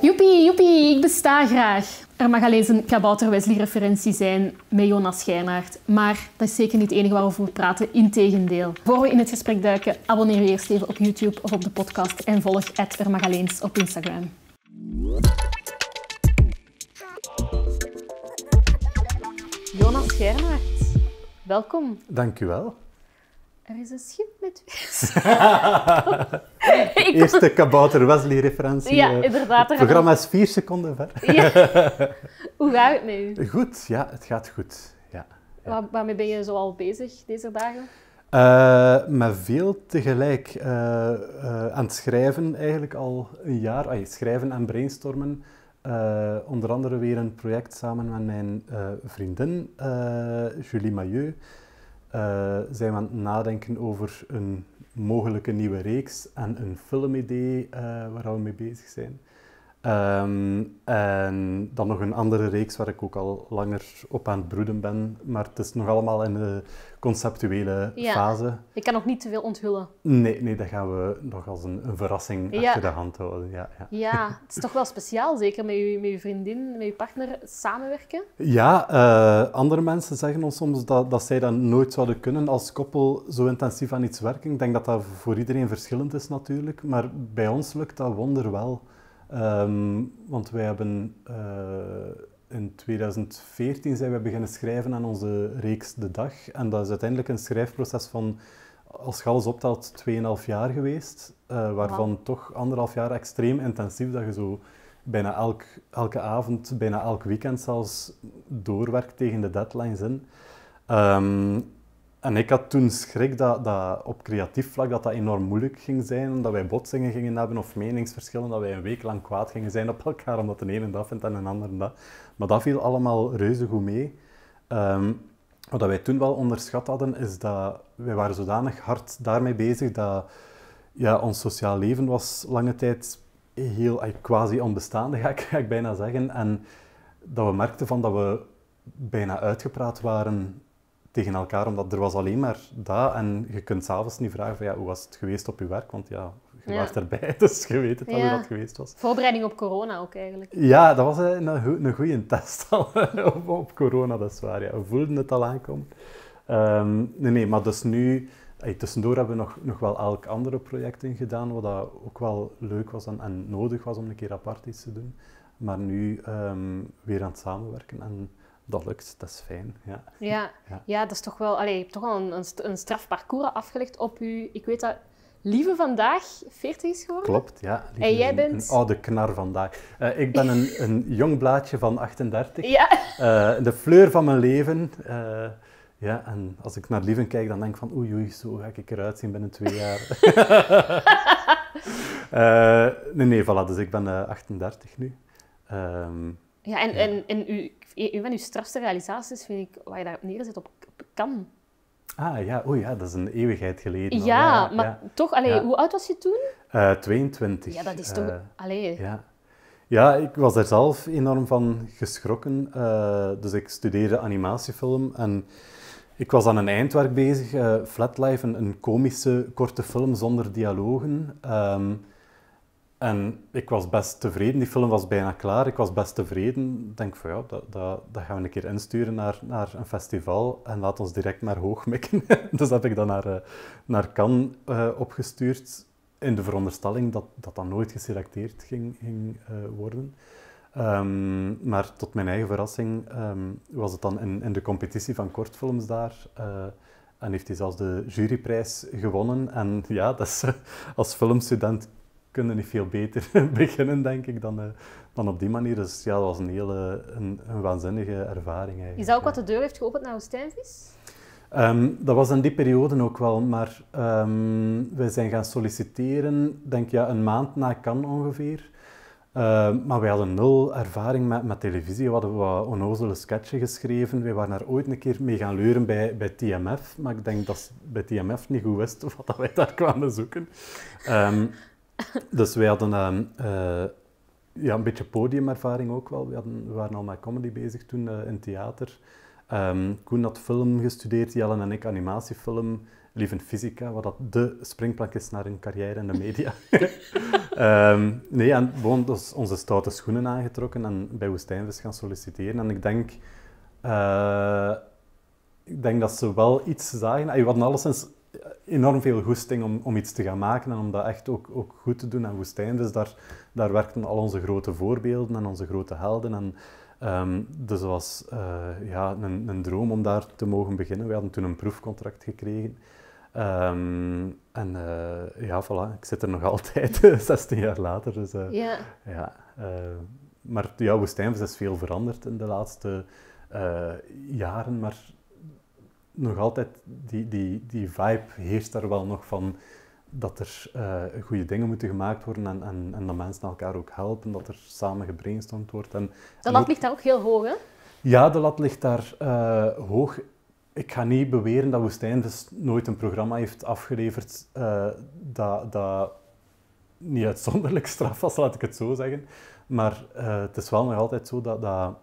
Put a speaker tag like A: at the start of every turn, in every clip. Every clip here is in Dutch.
A: Joepie, joepie, ik besta graag. Er mag alleen een kabouter Wesley-referentie zijn met Jonas Schijnaert. Maar dat is zeker niet het enige waarover we praten, integendeel. Voor we in het gesprek duiken, abonneer je eerst even op YouTube of op de podcast en volg #ermagaleens op Instagram. Jonas Schijnaert, welkom.
B: Dank u wel.
A: Er is een schip met Eerste
B: kabouter Wesley-referentie. Ja, eh,
A: inderdaad. Het programma is vier seconden ver. Ja. Hoe gaat het nu?
B: Goed, ja, het gaat goed. Ja,
A: Waar, waarmee ben je zoal bezig deze dagen?
B: Eh, met veel tegelijk. Eh, aan het schrijven eigenlijk al een jaar. Ay, schrijven en brainstormen. onder andere weer een project samen met mijn vriendin Julie Mailleu uh, zijn we aan het nadenken over een mogelijke nieuwe reeks en een filmidee eh, waar we mee bezig zijn. Ehm, en dan nog een andere reeks waar ik ook al langer op aan het broeden ben. Maar het is nog allemaal in de conceptuele ja. fase.
A: Ik kan nog niet te veel onthullen.
B: Nee, nee, dat gaan we nog als een, verrassing achter de hand houden. Ja, ja,
A: ja. het is toch wel speciaal, zeker met je, met vriendin, met je partner samenwerken?
B: Ja, eh, andere mensen zeggen ons soms dat, dat zij dat nooit zouden kunnen als koppel zo intensief aan iets werken. Ik denk dat dat voor iedereen verschillend is natuurlijk. Maar bij ons lukt dat wonder wel. Ehm, want wij hebben eh, in 2014 zijn we beginnen schrijven aan onze reeks De Dag. En dat is uiteindelijk een schrijfproces van, als je alles optelt, 2,5 jaar geweest. Eh, waarvan toch anderhalf jaar extreem intensief, dat je zo bijna elk, elke avond, bijna elk weekend zelfs doorwerkt tegen de deadlines in. Ehm, en ik had toen schrik dat, dat op creatief vlak dat dat enorm moeilijk ging zijn. Dat wij botsingen gingen hebben of meningsverschillen. Dat wij een week lang kwaad gingen zijn op elkaar. Omdat de ene dat vindt en een ander dat. Maar dat viel allemaal reuze goed mee. Ehm, wat wij toen wel onderschat hadden, is dat wij waren zodanig hard daarmee bezig dat ja, ons sociaal leven was lange tijd heel quasi onbestaande, ga ik, ga ik bijna zeggen. En dat we merkten van dat we bijna uitgepraat waren tegen elkaar, omdat er was alleen maar dat. En je kunt s'avonds niet vragen van ja, hoe was het geweest op je werk? Want ja, je ja. erbij, dus je weet het al hoe dat geweest was.
A: Voorbereiding op corona ook eigenlijk. Ja,
B: dat was eh, een, een goede test al op, corona, dat is waar. We voelden het al aankomen. Ehm, nee, nee, maar dus nu... tussendoor hebben we nog, nog wel elk andere project in gedaan, wat ook wel leuk was en, nodig was om een keer apart iets te doen. Maar nu ehm, weer aan het samenwerken en dat lukt, dat is fijn. Ja,
A: ja, ja. dat is toch wel... Allee, je hebt toch al een, een strafparcours afgelegd op je... Ik weet dat... Lieve vandaag 40 is geworden.
B: Klopt, ja. Lieve en jij bent... Een, oude knar vandaag. Eh, ik ben een, een jong blaadje van 38. Ja. Eh, de fleur van mijn leven. Eh, ja, en als ik naar Lieve kijk, dan denk ik van oei, oei, zo ga ik eruit zien binnen twee jaar. nee, nee, voilà. Dus ik ben 38 nu. Ehm,
A: ja, en, en, en u een van uw strafste realisaties vind ik, waar je daar neerzet, op, kan.
B: Ah ja, o, oh, ja, dat is een eeuwigheid geleden. Ja, ja maar
A: toch, allee, hoe oud was je toen?
B: Uh, eh, 22. Ja, dat is toch... Uh, allee. Ja. ja, ik was daar zelf enorm van geschrokken. Eh, dus ik studeerde animatiefilm en ik was aan een eindwerk bezig. Flatlife, een, komische, korte film zonder dialogen. Ehm, en ik was best tevreden, die film was bijna klaar, ik was best tevreden. Ik denk van ja, dat, dat, dat gaan we een keer insturen naar, naar een festival en laat ons direct maar hoog mikken. dus heb ik dat naar, eh, naar Cannes eh, opgestuurd, in de veronderstelling dat dat, dan nooit geselecteerd ging, ging eh, worden. Ehm, maar tot mijn eigen verrassing ehm, was het dan in, in, de competitie van kortfilms daar. en heeft hij zelfs de juryprijs gewonnen. En ja, dat is, als filmstudent kunnen niet veel beter beginnen, denk ik, dan, eh, dan op die manier. Dus ja, dat was een hele een, een waanzinnige ervaring. Eigenlijk. Is
A: dat ook wat de deur heeft geopend naar Oostijnvis?
B: Um, dat was in die periode ook wel, maar ehm, wij zijn gaan solliciteren, denk ja, een maand na kan ongeveer. Ehm, maar we hadden nul ervaring met, met televisie. We hadden wat onnozele sketchen geschreven. We waren daar ooit een keer mee gaan leuren bij, bij TMF. Maar ik denk dat ze bij TMF niet goed wisten wat wij daar kwamen zoeken. Dus wij hadden ehm, eh, ja, een beetje podiumervaring ook wel. We, hadden, we waren al met comedy bezig toen eh, in theater. Ehm, Koen had film gestudeerd, Jelle en ik animatiefilm. Lief in fysica, wat dat de springplank is naar een carrière in de media. Ehm, nee, en hebben dus onze stoute schoenen aangetrokken en bij Woestijnvis gaan solliciteren. En ik denk eh, ik denk dat ze wel iets zagen. We hadden alleszins enorm veel goesting om, om iets te gaan maken en om dat echt ook, ook goed te doen aan woestijn. Dus daar, daar werkten al onze grote voorbeelden en onze grote helden. En, ehm, dus het was uh, ja, een, een droom om daar te mogen beginnen. We hadden toen een proefcontract gekregen. Ehm, en eh, ja, voilà, ik zit er nog altijd, 16 jaar later. Dus, eh, ja. ja maar ja, Woestijnvis is veel veranderd in de laatste jaren, maar nog altijd, die, die, die vibe heerst daar wel nog van dat er uh, goede dingen moeten gemaakt worden en, en, en, dat mensen elkaar ook helpen, dat er samen gebrainstormd wordt. En, de lat
A: ligt daar ook heel hoog, hè?
B: Ja, de lat ligt daar eh, hoog. Ik ga niet beweren dat Woestijn dus nooit een programma heeft afgeleverd eh, dat, dat niet uitzonderlijk straf was, laat ik het zo zeggen. Maar het is wel nog altijd zo dat, dat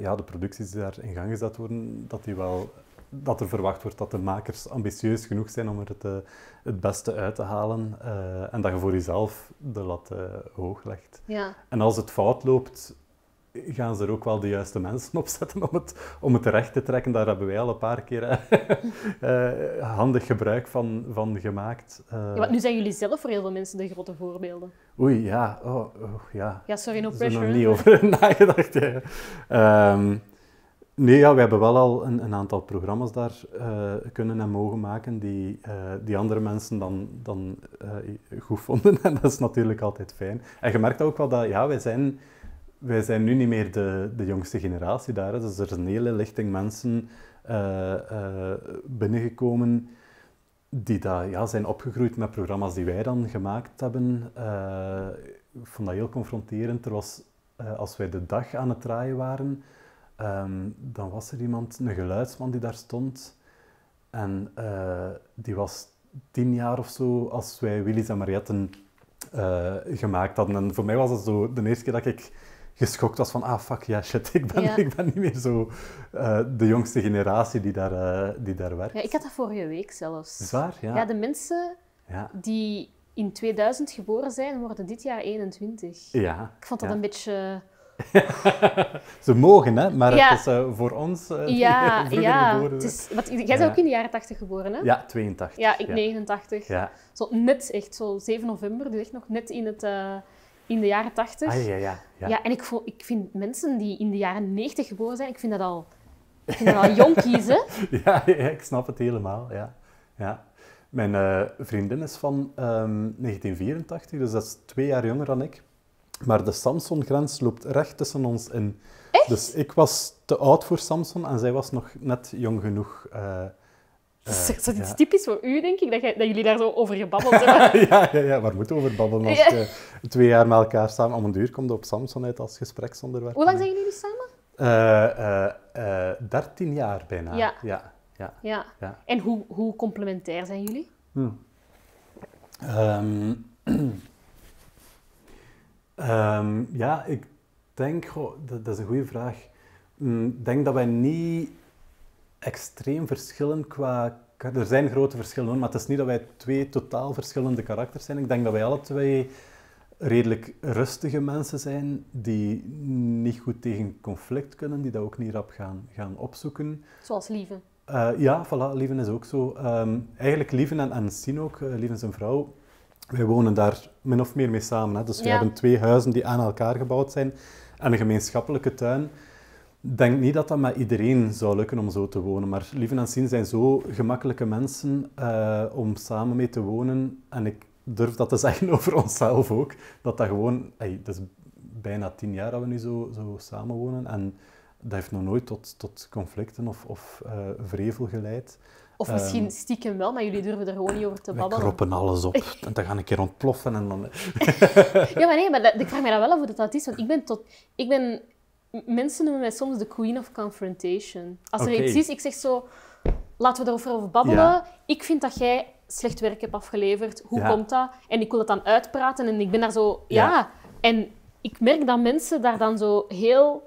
B: ja, de producties die daar in gang gezet worden, dat die wel dat er verwacht wordt dat de makers ambitieus genoeg zijn om er het, eh, beste uit te halen. Eh, en dat je voor jezelf de lat eh, hoog legt. Ja. En als het fout loopt, gaan ze er ook wel de juiste mensen op zetten om het, om het recht te trekken. Daar hebben wij al een paar keer handig gebruik van, van gemaakt. Uh... Ja, want nu
A: zijn jullie zelf voor heel veel mensen de grote voorbeelden.
B: Oei, ja. Oh, oh ja. ja, sorry, no pressure. Ik heb er nog niet over nagedacht. Nee, ja, we hebben wel al een, een aantal programma's daar eh, kunnen en mogen maken die, eh, die andere mensen dan, dan eh, goed vonden. En dat is natuurlijk altijd fijn. En je merkt ook wel dat, ja, wij zijn, wij zijn nu niet meer de, de jongste generatie daar. Dus er is een hele lichting mensen binnengekomen die daar, ja, zijn opgegroeid met programma's die wij dan gemaakt hebben. ik vond dat heel confronterend. Er was, als wij de dag aan het draaien waren Ehm, dan was er iemand, een geluidsman die daar stond. En eh, die was tien jaar of zo als wij Willys en Marietten eh, gemaakt hadden. En voor mij was dat zo de eerste keer dat ik geschokt was van, ah fuck, ja yeah, shit, ik ben, ik ben niet meer zo eh, de jongste generatie die daar, die daar werkt.
A: Ja, ik had dat vorige week zelfs. Zwaar? ja. Ja, de mensen die in 2000 geboren zijn, worden dit jaar 21. Ja. Ik vond dat een beetje
B: Ze mogen, hè? Maar het is eh, voor ons uh, ja, ja. Het is, wat, jij bent ook in de
A: jaren 80 geboren, hè? Ja,
B: 82. Ja, ik
A: 89. Zo net echt, zo 7 november, dus echt nog net in het... Eh, in de jaren 80. Ah, ja, ja, ja. ja, en ik, ik vind mensen die in de jaren 90 geboren zijn, ik vind dat al, ik vind dat al jong kiezen.
B: Ja, ik snap het helemaal. Ja. Ja. Mijn vriendin is van 1984, ehm, dus dat is twee jaar jonger dan ik. Maar de Samson-grens loopt recht tussen ons in. Echt? Dus ik was te oud voor Samson en zij was nog net jong genoeg. is eh, dat is eh,
A: typisch voor u, denk ik, dat, jij, dat jullie daar zo over gebabbeld hebben.
B: ja, ja, ja, waar moeten we over babbelen als je twee jaar met elkaar samen... Om een duur komt op Samson uit als gespreksonderwerp. Hoe lang
A: zijn jullie samen?
B: Eh, dertien jaar bijna. Ja. ja. Ja. Ja.
A: En hoe, hoe complementair zijn jullie?
B: Hm. Ehm, Ehm, ja, ik denk, dat, dat, is een goede vraag. Mm, ik denk dat wij niet extreem verschillen qua. Er zijn grote verschillen, maar het is niet dat wij twee totaal verschillende karakters zijn. Ik denk dat wij alle twee redelijk rustige mensen zijn, die niet goed tegen conflict kunnen, die dat ook niet op gaan, gaan opzoeken.
A: Zoals Lieven.
B: Eh, ja, voilà, Lieven is ook zo. Ehm, eigenlijk Lieven en, en ook, eh, Lieven zijn vrouw, wij wonen daar min of meer mee samen. Hè? Dus we hebben twee huizen die aan elkaar gebouwd zijn en een gemeenschappelijke tuin. Ik denk niet dat dat met iedereen zou lukken om zo te wonen. Maar lieve en zien zijn zo gemakkelijke mensen eh, om samen mee te wonen. En ik durf dat te zeggen over onszelf ook. Dat dat gewoon... Hey, dat is bijna tien jaar dat we nu zo, zo samen wonen. En dat heeft nog nooit tot, tot conflicten of, of vrevel eh, geleid. Of misschien ehm,
A: stiekem wel, maar jullie durven er gewoon niet over te babbelen. We kroppen alles op.
B: En dan gaan ik een keer ontploffen en dan...
A: ja, maar nee, maar dat, ik vraag me dan wel af hoe dat, dat is. Want ik ben tot... Ik ben... Mensen noemen mij soms de queen of confrontation. Als er iets is, ik zeg zo... Laten we erover over babbelen. Ik vind dat jij slecht werk hebt afgeleverd. Hoe komt dat? En ik wil het dan uitpraten en ik ben daar zo... ja. En ik merk dat mensen daar dan zo heel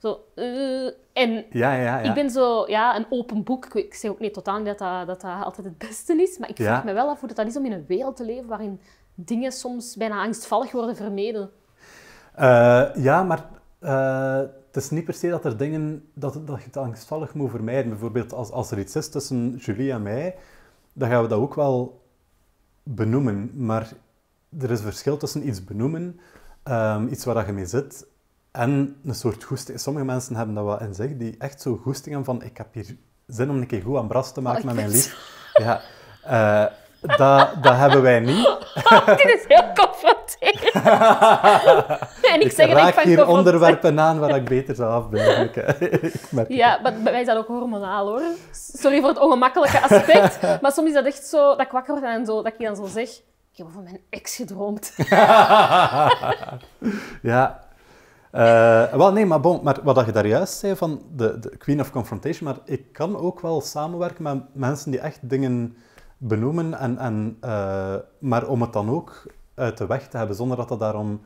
A: zo, uh, en ja, ja, ja. ik ben zo ja, een open boek. Ik, zeg ook niet totaal dat, dat dat, altijd het beste is. Maar ik vraag me wel af hoe dat, dat is om in een wereld te leven waarin dingen soms bijna angstvallig worden vermeden.
B: Eh, ja, maar eh, het is niet per se dat er dingen dat, dat je het angstvallig moet vermijden. Bijvoorbeeld als, als er iets is tussen Julie en mij, dan gaan we dat ook wel benoemen. Maar er is verschil tussen iets benoemen, um, iets waar je mee zit, en een soort goesting. Sommige mensen hebben dat wel in zich, die echt zo goestingen van ik heb hier zin om een keer goed aan bras te maken oh, met mijn lief. Ja, eh, dat, dat hebben wij niet. dit is heel
A: confronterend. ik, ik zeg ik hier onderwerpen
B: aan waar ik beter zou afblijven. Eh,
A: ja, maar wij zijn dat ook hormonaal hoor. Sorry voor het ongemakkelijke aspect, maar soms is dat echt zo dat ik wakker word en zo, dat ik dan zo zeg: Ik heb over mijn ex gedroomd.
B: ja, eh, wel, nee, maar, bon, maar wat je daar juist zei van de, de, Queen of Confrontation, maar ik kan ook wel samenwerken met mensen die echt dingen benoemen, en, eh, maar om het dan ook uit de weg te hebben, zonder dat dat daarom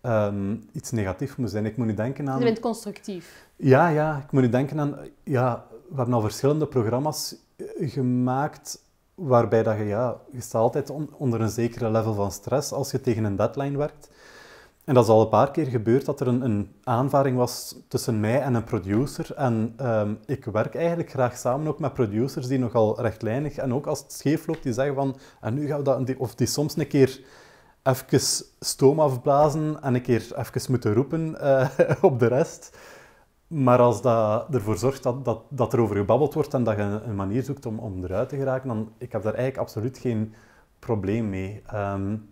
B: ehm, iets negatiefs moet zijn. Ik moet nu denken aan... Je bent
A: constructief.
B: Ja, ja. Ik moet nu denken aan... Ja, we hebben al verschillende programma's eh, gemaakt waarbij dat je, ja, je staat altijd onder een zekere level van stress als je tegen een deadline werkt. En dat is al een paar keer gebeurd dat er een, een aanvaring was tussen mij en een producer. En ehm, ik werk eigenlijk graag samen ook met producers die nogal rechtlijnig en ook als het scheef loopt, die zeggen van en nu gaan we dat, of die soms een keer even stoom afblazen en een keer even moeten roepen eh, op de rest. Maar als dat ervoor zorgt dat, dat, dat er over gebabbeld wordt en dat je een manier zoekt om, eruit te geraken, dan ik heb daar eigenlijk absoluut geen probleem mee. Um,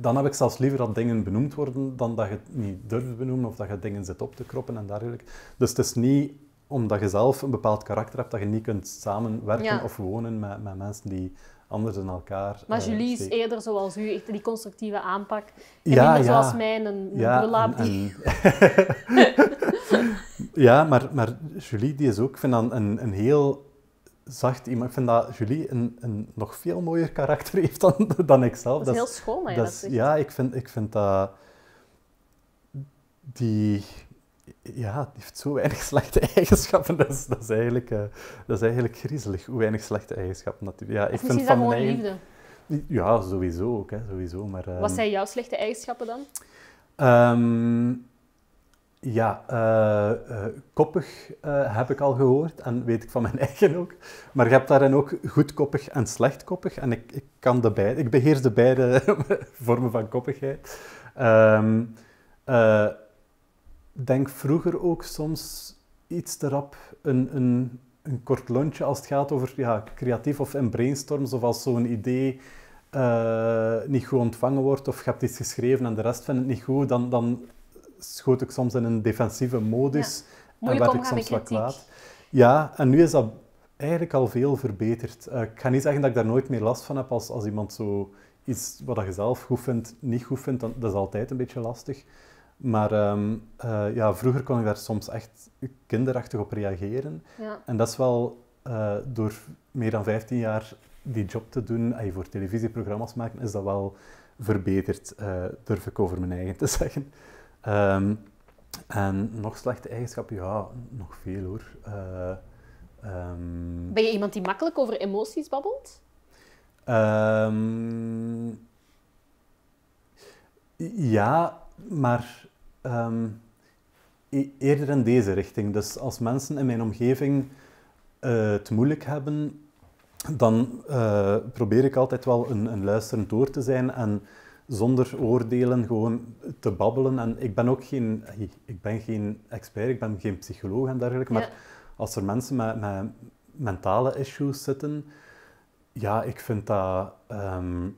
B: dan heb ik zelfs liever dat dingen benoemd worden dan dat je het niet durft benoemen of dat je dingen zit op te kroppen en dergelijke. Dus het is niet omdat je zelf een bepaald karakter hebt dat je niet kunt samenwerken of wonen met, met mensen die anders dan elkaar. Maar eh, Julie is
A: eerder zoals u, echt die constructieve aanpak. En ja, minder ja. zoals mij, een ja,
B: ja, maar, maar Julie die is ook, ik een, een heel zacht iemand. Ik vind dat Julie een, een nog veel mooier karakter heeft dan, dan ik zelf. Dat is heel schoon, hè? Dat ja, ik vind, ik vind dat... Die... Ja, die heeft zo weinig slechte eigenschappen. Dat is, dat is, eigenlijk, eh, dat is eigenlijk griezelig, hoe weinig slechte eigenschappen dat die... Ja, ik vind van mijn liefde? Ja, sowieso ook, hè, sowieso. Maar, Wat ehm,
A: zijn jouw slechte eigenschappen dan?
B: Ehm, ja, eh, eh, koppig eh, heb ik al gehoord en weet ik van mijn eigen ook. Maar je hebt daarin ook goedkoppig en slechtkoppig. En ik, ik, kan de beide, ik beheers de beide vormen van koppigheid. Um, denk vroeger ook soms iets te rap een, een, een kort lontje als het gaat over ja, creatief of in brainstorms of als zo'n idee niet goed ontvangen wordt of je hebt iets geschreven en de rest vindt het niet goed, dan, dan schoot ik soms in een defensieve modus en eh, werd ik soms wat kwaad. Ja, en nu is dat eigenlijk al veel verbeterd. Eh, ik ga niet zeggen dat ik daar nooit meer last van heb als, als iemand zo iets wat je zelf goed vindt, niet goed vindt. Dan, dat is altijd een beetje lastig. Maar ehm, eh, ja, vroeger kon ik daar soms echt kinderachtig op reageren. En dat is wel door meer dan 15 jaar die job te doen, en voor televisieprogramma's maken, is dat wel verbeterd, durf ik over mijn eigen te zeggen. Ehm, en nog slechte eigenschappen, ja, nog veel hoor. Eh, ehm, ben
A: je iemand die makkelijk over emoties babbelt?
B: Ehm, ja, maar e-, eerder in deze richting. Dus als mensen in mijn omgeving eh, het moeilijk hebben, dan eh, probeer ik altijd wel een, een luisterend oor te zijn en zonder oordelen gewoon te babbelen. En ik ben ook geen, ik ben geen expert, ik ben geen psycholoog en dergelijke, maar als er mensen met, met, mentale issues zitten, ja, ik vind dat... Ehm,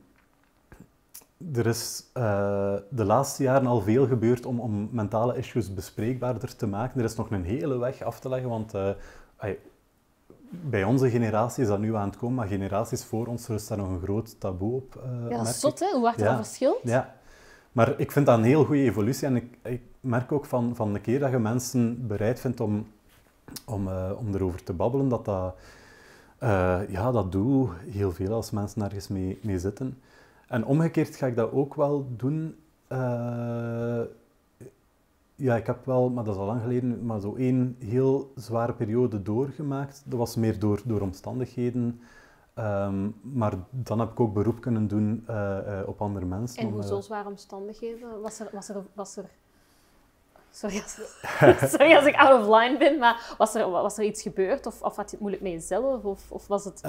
B: er is eh, de laatste jaren al veel gebeurd om, om mentale issues bespreekbaarder te maken. Er is nog een hele weg af te leggen, want eh, bij onze generatie is dat nu aan het komen, maar generaties voor ons rust daar nog een groot taboe op. Eh, ja, dat is zot, hè? Hoe hard dat verschilt. Ja. Maar ik vind dat een heel goede evolutie. En ik, merk ook van, van de keer dat je mensen bereid vindt om, om, eh, om erover te babbelen, dat dat... Uh, ja, dat doe heel veel als mensen ergens mee, mee zitten. En omgekeerd ga ik dat ook wel doen... Ja, ik heb wel, maar dat is al lang geleden, maar zo één heel zware periode doorgemaakt. Dat was meer door, door omstandigheden. Ehm, maar dan heb ik ook beroep kunnen doen eh, eh, op andere mensen. En hoezo eh,
A: zware omstandigheden? Was er, was er, was er... Sorry, als, sorry als ik out of line ben, maar was er, was er iets gebeurd? Of, of had je het moeilijk met jezelf? Of, of was het...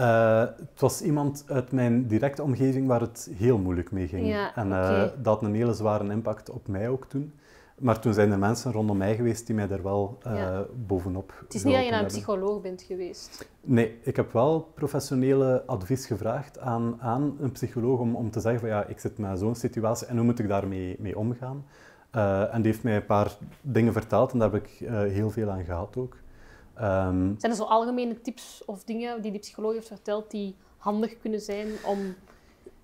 B: het was iemand uit mijn directe omgeving waar het heel moeilijk mee ging. en dat had een hele zware impact op mij ook toen. Maar toen zijn er mensen rondom mij geweest die mij daar wel uh, bovenop. Het is niet dat je naar een
A: psycholoog bent geweest.
B: Nee, ik heb wel professionele advies gevraagd aan, aan een psycholoog om, om te zeggen van ja, ik zit met zo'n situatie en hoe moet ik daarmee mee omgaan. Eh, en die heeft mij een paar dingen verteld en daar heb ik eh, heel veel aan gehad ook. Ehm,
A: zijn er zo algemene tips of dingen die die psycholoog heeft verteld die handig kunnen zijn om.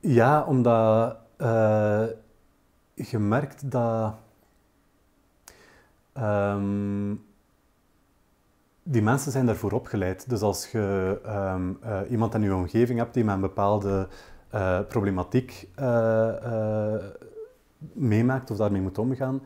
B: Ja, omdat je merkt dat Ehm, die mensen zijn daarvoor opgeleid. Dus als je ehm, eh, iemand in je omgeving hebt die met een bepaalde eh, problematiek eh, meemaakt of daarmee moet omgaan,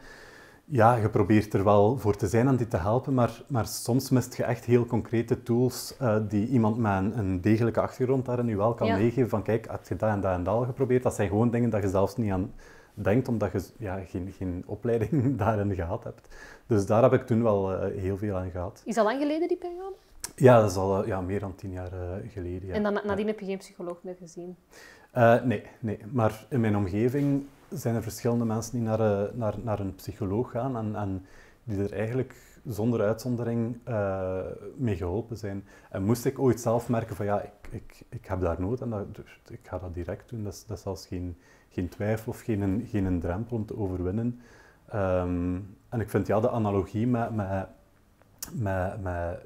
B: ja, je probeert er wel voor te zijn en die te helpen, maar, maar soms mist je echt heel concrete tools die iemand met een, degelijke achtergrond daarin je wel kan meegeven. Van kijk, heb je dat en dat en dat al geprobeerd? Dat zijn gewoon dingen dat je zelfs niet aan denkt, omdat je ja, geen, geen opleiding daarin gehad hebt. Dus daar heb ik toen wel eh, heel veel aan gehad. Is
A: dat lang geleden, die periode?
B: Ja, dat is al eh, ja, meer dan tien jaar eh, geleden. Ja. En dan,
A: nadien heb je geen psycholoog meer gezien?
B: nee, nee, maar in mijn omgeving zijn er verschillende mensen die naar, naar, naar een psycholoog gaan en, en, die er eigenlijk zonder uitzondering mee geholpen zijn. En moest ik ooit zelf merken van ja, ik, ik, ik heb daar nood aan, dus ik ga dat direct doen. Dat is, zelfs geen, geen twijfel of geen, geen drempel om te overwinnen. Ehm, en ik vind ja, de analogie met, met, met, met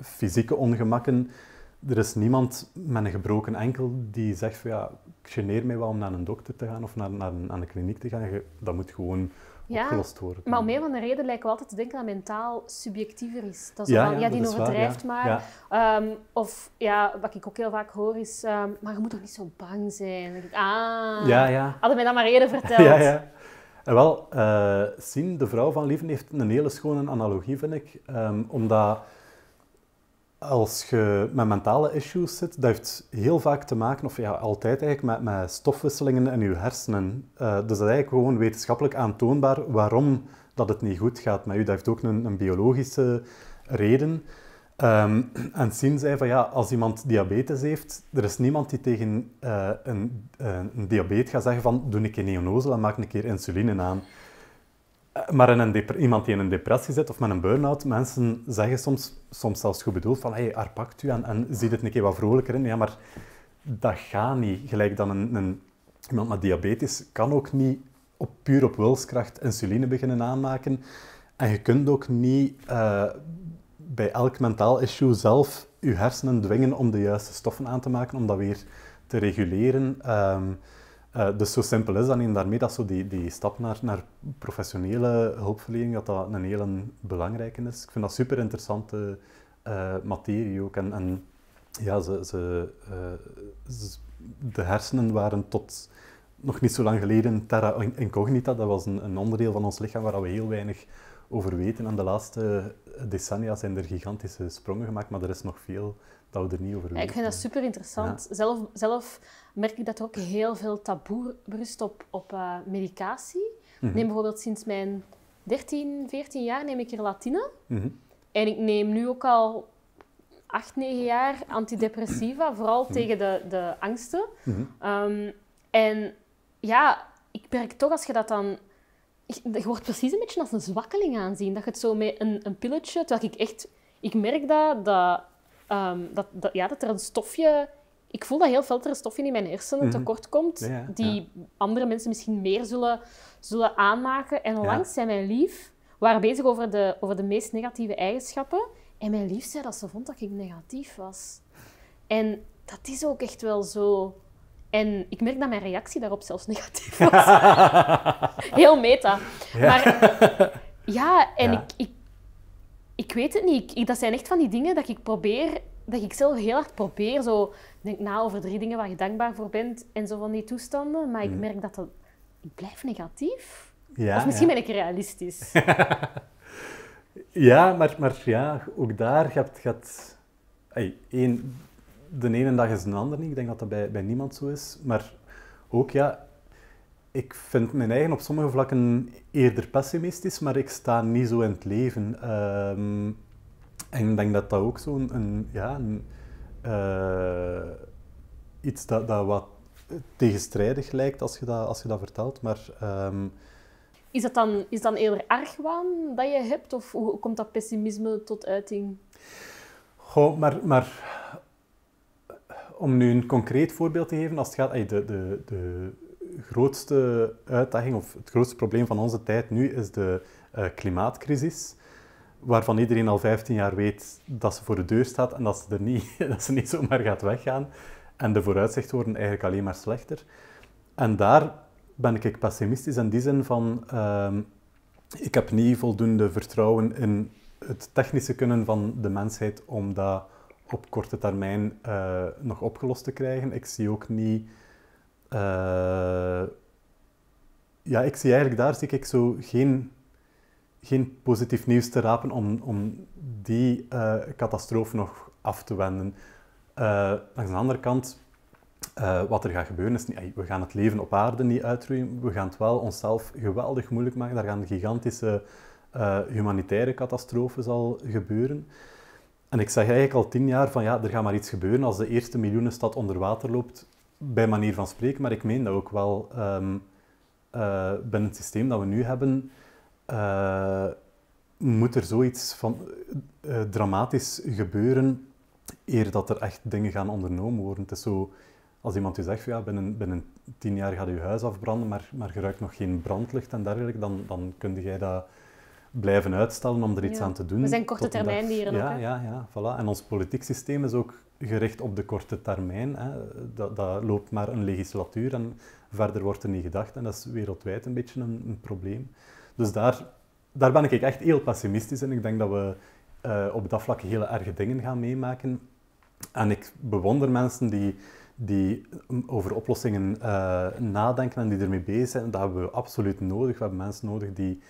B: fysieke ongemakken. Er is niemand met een gebroken enkel die zegt van ja, ik geneer mij wel om naar een dokter te gaan of naar, naar, een, naar een kliniek te gaan. Dat moet gewoon opgelost worden.
A: Maar om een van de reden lijken we altijd te denken dat mentaal subjectiever is. Dat is ja, ja, die overdrijft waar, maar. Ehm, of ja, wat ik ook heel vaak hoor is, ehm, maar je moet toch niet zo bang zijn. ah, ja, ja. hadden mij dat maar eerder verteld.
B: En wel, uh, de vrouw van Lieven, heeft een hele schone analogie, vind ik. Ehm, omdat als je met mentale issues zit, dat heeft heel vaak te maken, of ja, altijd eigenlijk, met, met stofwisselingen in je hersenen. Eh, dus dat is eigenlijk gewoon wetenschappelijk aantoonbaar waarom dat het niet goed gaat met u. Dat heeft ook een, een biologische reden. Ehm, en Sien zei van ja, als iemand diabetes heeft, er is niemand die tegen eh, een, eh, een diabetes gaat zeggen van doe een keer neonazel en maak een keer insuline aan. Eh, maar een iemand die in een depressie zit of met een burn-out, mensen zeggen soms, soms zelfs goed bedoeld van hey, pakt u en, en ziet het een keer wat vrolijker in. Ja, maar dat gaat niet. Gelijk dan een, een, iemand met diabetes kan ook niet op, puur op wilskracht insuline beginnen aanmaken. En je kunt ook niet bij elk mentaal issue zelf je hersenen dwingen om de juiste stoffen aan te maken, om dat weer te reguleren. Ehm, eh, dus zo simpel is dat. En daarmee dat zo die, die stap naar, naar professionele hulpverlening, dat dat een hele belangrijke is. Ik vind dat super interessante eh, materie ook. En, en ja, ze, ze, eh, de hersenen waren tot nog niet zo lang geleden terra incognita. Dat was een, een onderdeel van ons lichaam waar we heel weinig over weten. En de laatste decennia zijn er gigantische sprongen gemaakt, maar er is nog veel dat we er niet over weten. Ja, ik vind dat
A: super interessant. Zelf, zelf merk ik dat er ook heel veel taboe berust op, op eh, medicatie. Mhm. Neem bijvoorbeeld sinds mijn 13, 14 jaar neem ik Latina. Mm En ik neem nu ook al 8, 9 jaar antidepressiva, vooral mhm. tegen de, de angsten. Mhm. Ehm, en ja, ik merk toch als je dat dan je wordt precies een beetje als een zwakkeling aanzien. Dat je het zo met een, een pilletje, terwijl ik echt... Ik merk dat, dat, ehm, dat, ja, dat er een stofje... Ik voel dat heel veel er stofje in mijn hersenen mhm. tekort komt, die andere mensen misschien meer zullen, zullen aanmaken. En langs zijn mijn lief, we waren bezig over de, over de meest negatieve eigenschappen. En mijn lief zei dat ze vond dat ik negatief was. En dat is ook echt wel zo en ik merk dat mijn reactie daarop zelfs negatief was. Heel meta. Ja. Maar eh, ja, en Ik, ik, ik weet het niet. Ik, dat zijn echt van die dingen dat ik probeer, dat ik zelf heel hard probeer. Zo, denk na over drie dingen waar je dankbaar voor bent en zo van die toestanden. Maar ik mhm. merk dat, dat ik blijf negatief.
B: Ja, of misschien ben ik
A: realistisch.
B: ja, maar, maar ja, ook daar gaat... gaat de ene dag is de ander niet. Ik denk dat dat bij, bij niemand zo is. Maar ook, ja, ik vind mijn eigen op sommige vlakken eerder pessimistisch, maar ik sta niet zo in het leven. Ehm, en ik denk dat dat ook zo'n een, ja, eh, iets dat, dat wat tegenstrijdig lijkt als je dat, als je dat vertelt. Maar, ehm,
A: is dat dan, is dan eerder argwaan dat je hebt of hoe komt dat pessimisme tot uiting?
B: Goh, maar, maar om nu een concreet voorbeeld te geven, als het gaat, de, de, de grootste uitdaging of het grootste probleem van onze tijd nu is de eh, klimaatcrisis, waarvan iedereen al 15 jaar weet dat ze voor de deur staat en dat ze, er niet, dat ze niet zomaar gaat weggaan. En de vooruitzichten worden eigenlijk alleen maar slechter. En daar ben ik pessimistisch in die zin van, ehm, ik heb niet voldoende vertrouwen in het technische kunnen van de mensheid om dat op korte termijn eh, nog opgelost te krijgen. Ik zie ook niet. Eh, ja, ik zie eigenlijk daar zie ik zo geen, geen positief nieuws te rapen om, om die eh, catastrofe nog af te wenden. Aan de andere kant, wat er gaat gebeuren is, niet, we gaan het leven op aarde niet uitroeien, we gaan het wel onszelf geweldig moeilijk maken, daar gaan gigantische humanitaire catastrofen al gebeuren. En ik zeg eigenlijk al tien jaar van ja, er gaat maar iets gebeuren als de eerste miljoenenstad onder water loopt, bij manier van spreken. Maar ik meen dat ook wel um, binnen het systeem dat we nu hebben, eh, moet er zoiets van eh, dramatisch gebeuren eer dat er echt dingen gaan ondernomen worden. Het is zo, als iemand u zegt, ja, binnen, binnen tien jaar gaat uw huis afbranden, maar, maar je nog geen brandlucht en dergelijke, dan, dan kun jij dat blijven uitstellen om er iets aan te doen. We zijn korte termijn dieren. Ja, ja, ja, voilà. En ons politiek systeem is ook gericht op de korte termijn. Hè. Dat, dat, loopt maar een legislatuur en verder wordt er niet gedacht. En dat is wereldwijd een beetje een, een probleem. Dus daar, daar ben ik echt heel pessimistisch in. Ik denk dat we eh, op dat vlak hele erge dingen gaan meemaken. En ik bewonder mensen die, die over oplossingen eh, nadenken en die ermee bezig zijn. Dat hebben we absoluut nodig. We hebben mensen nodig die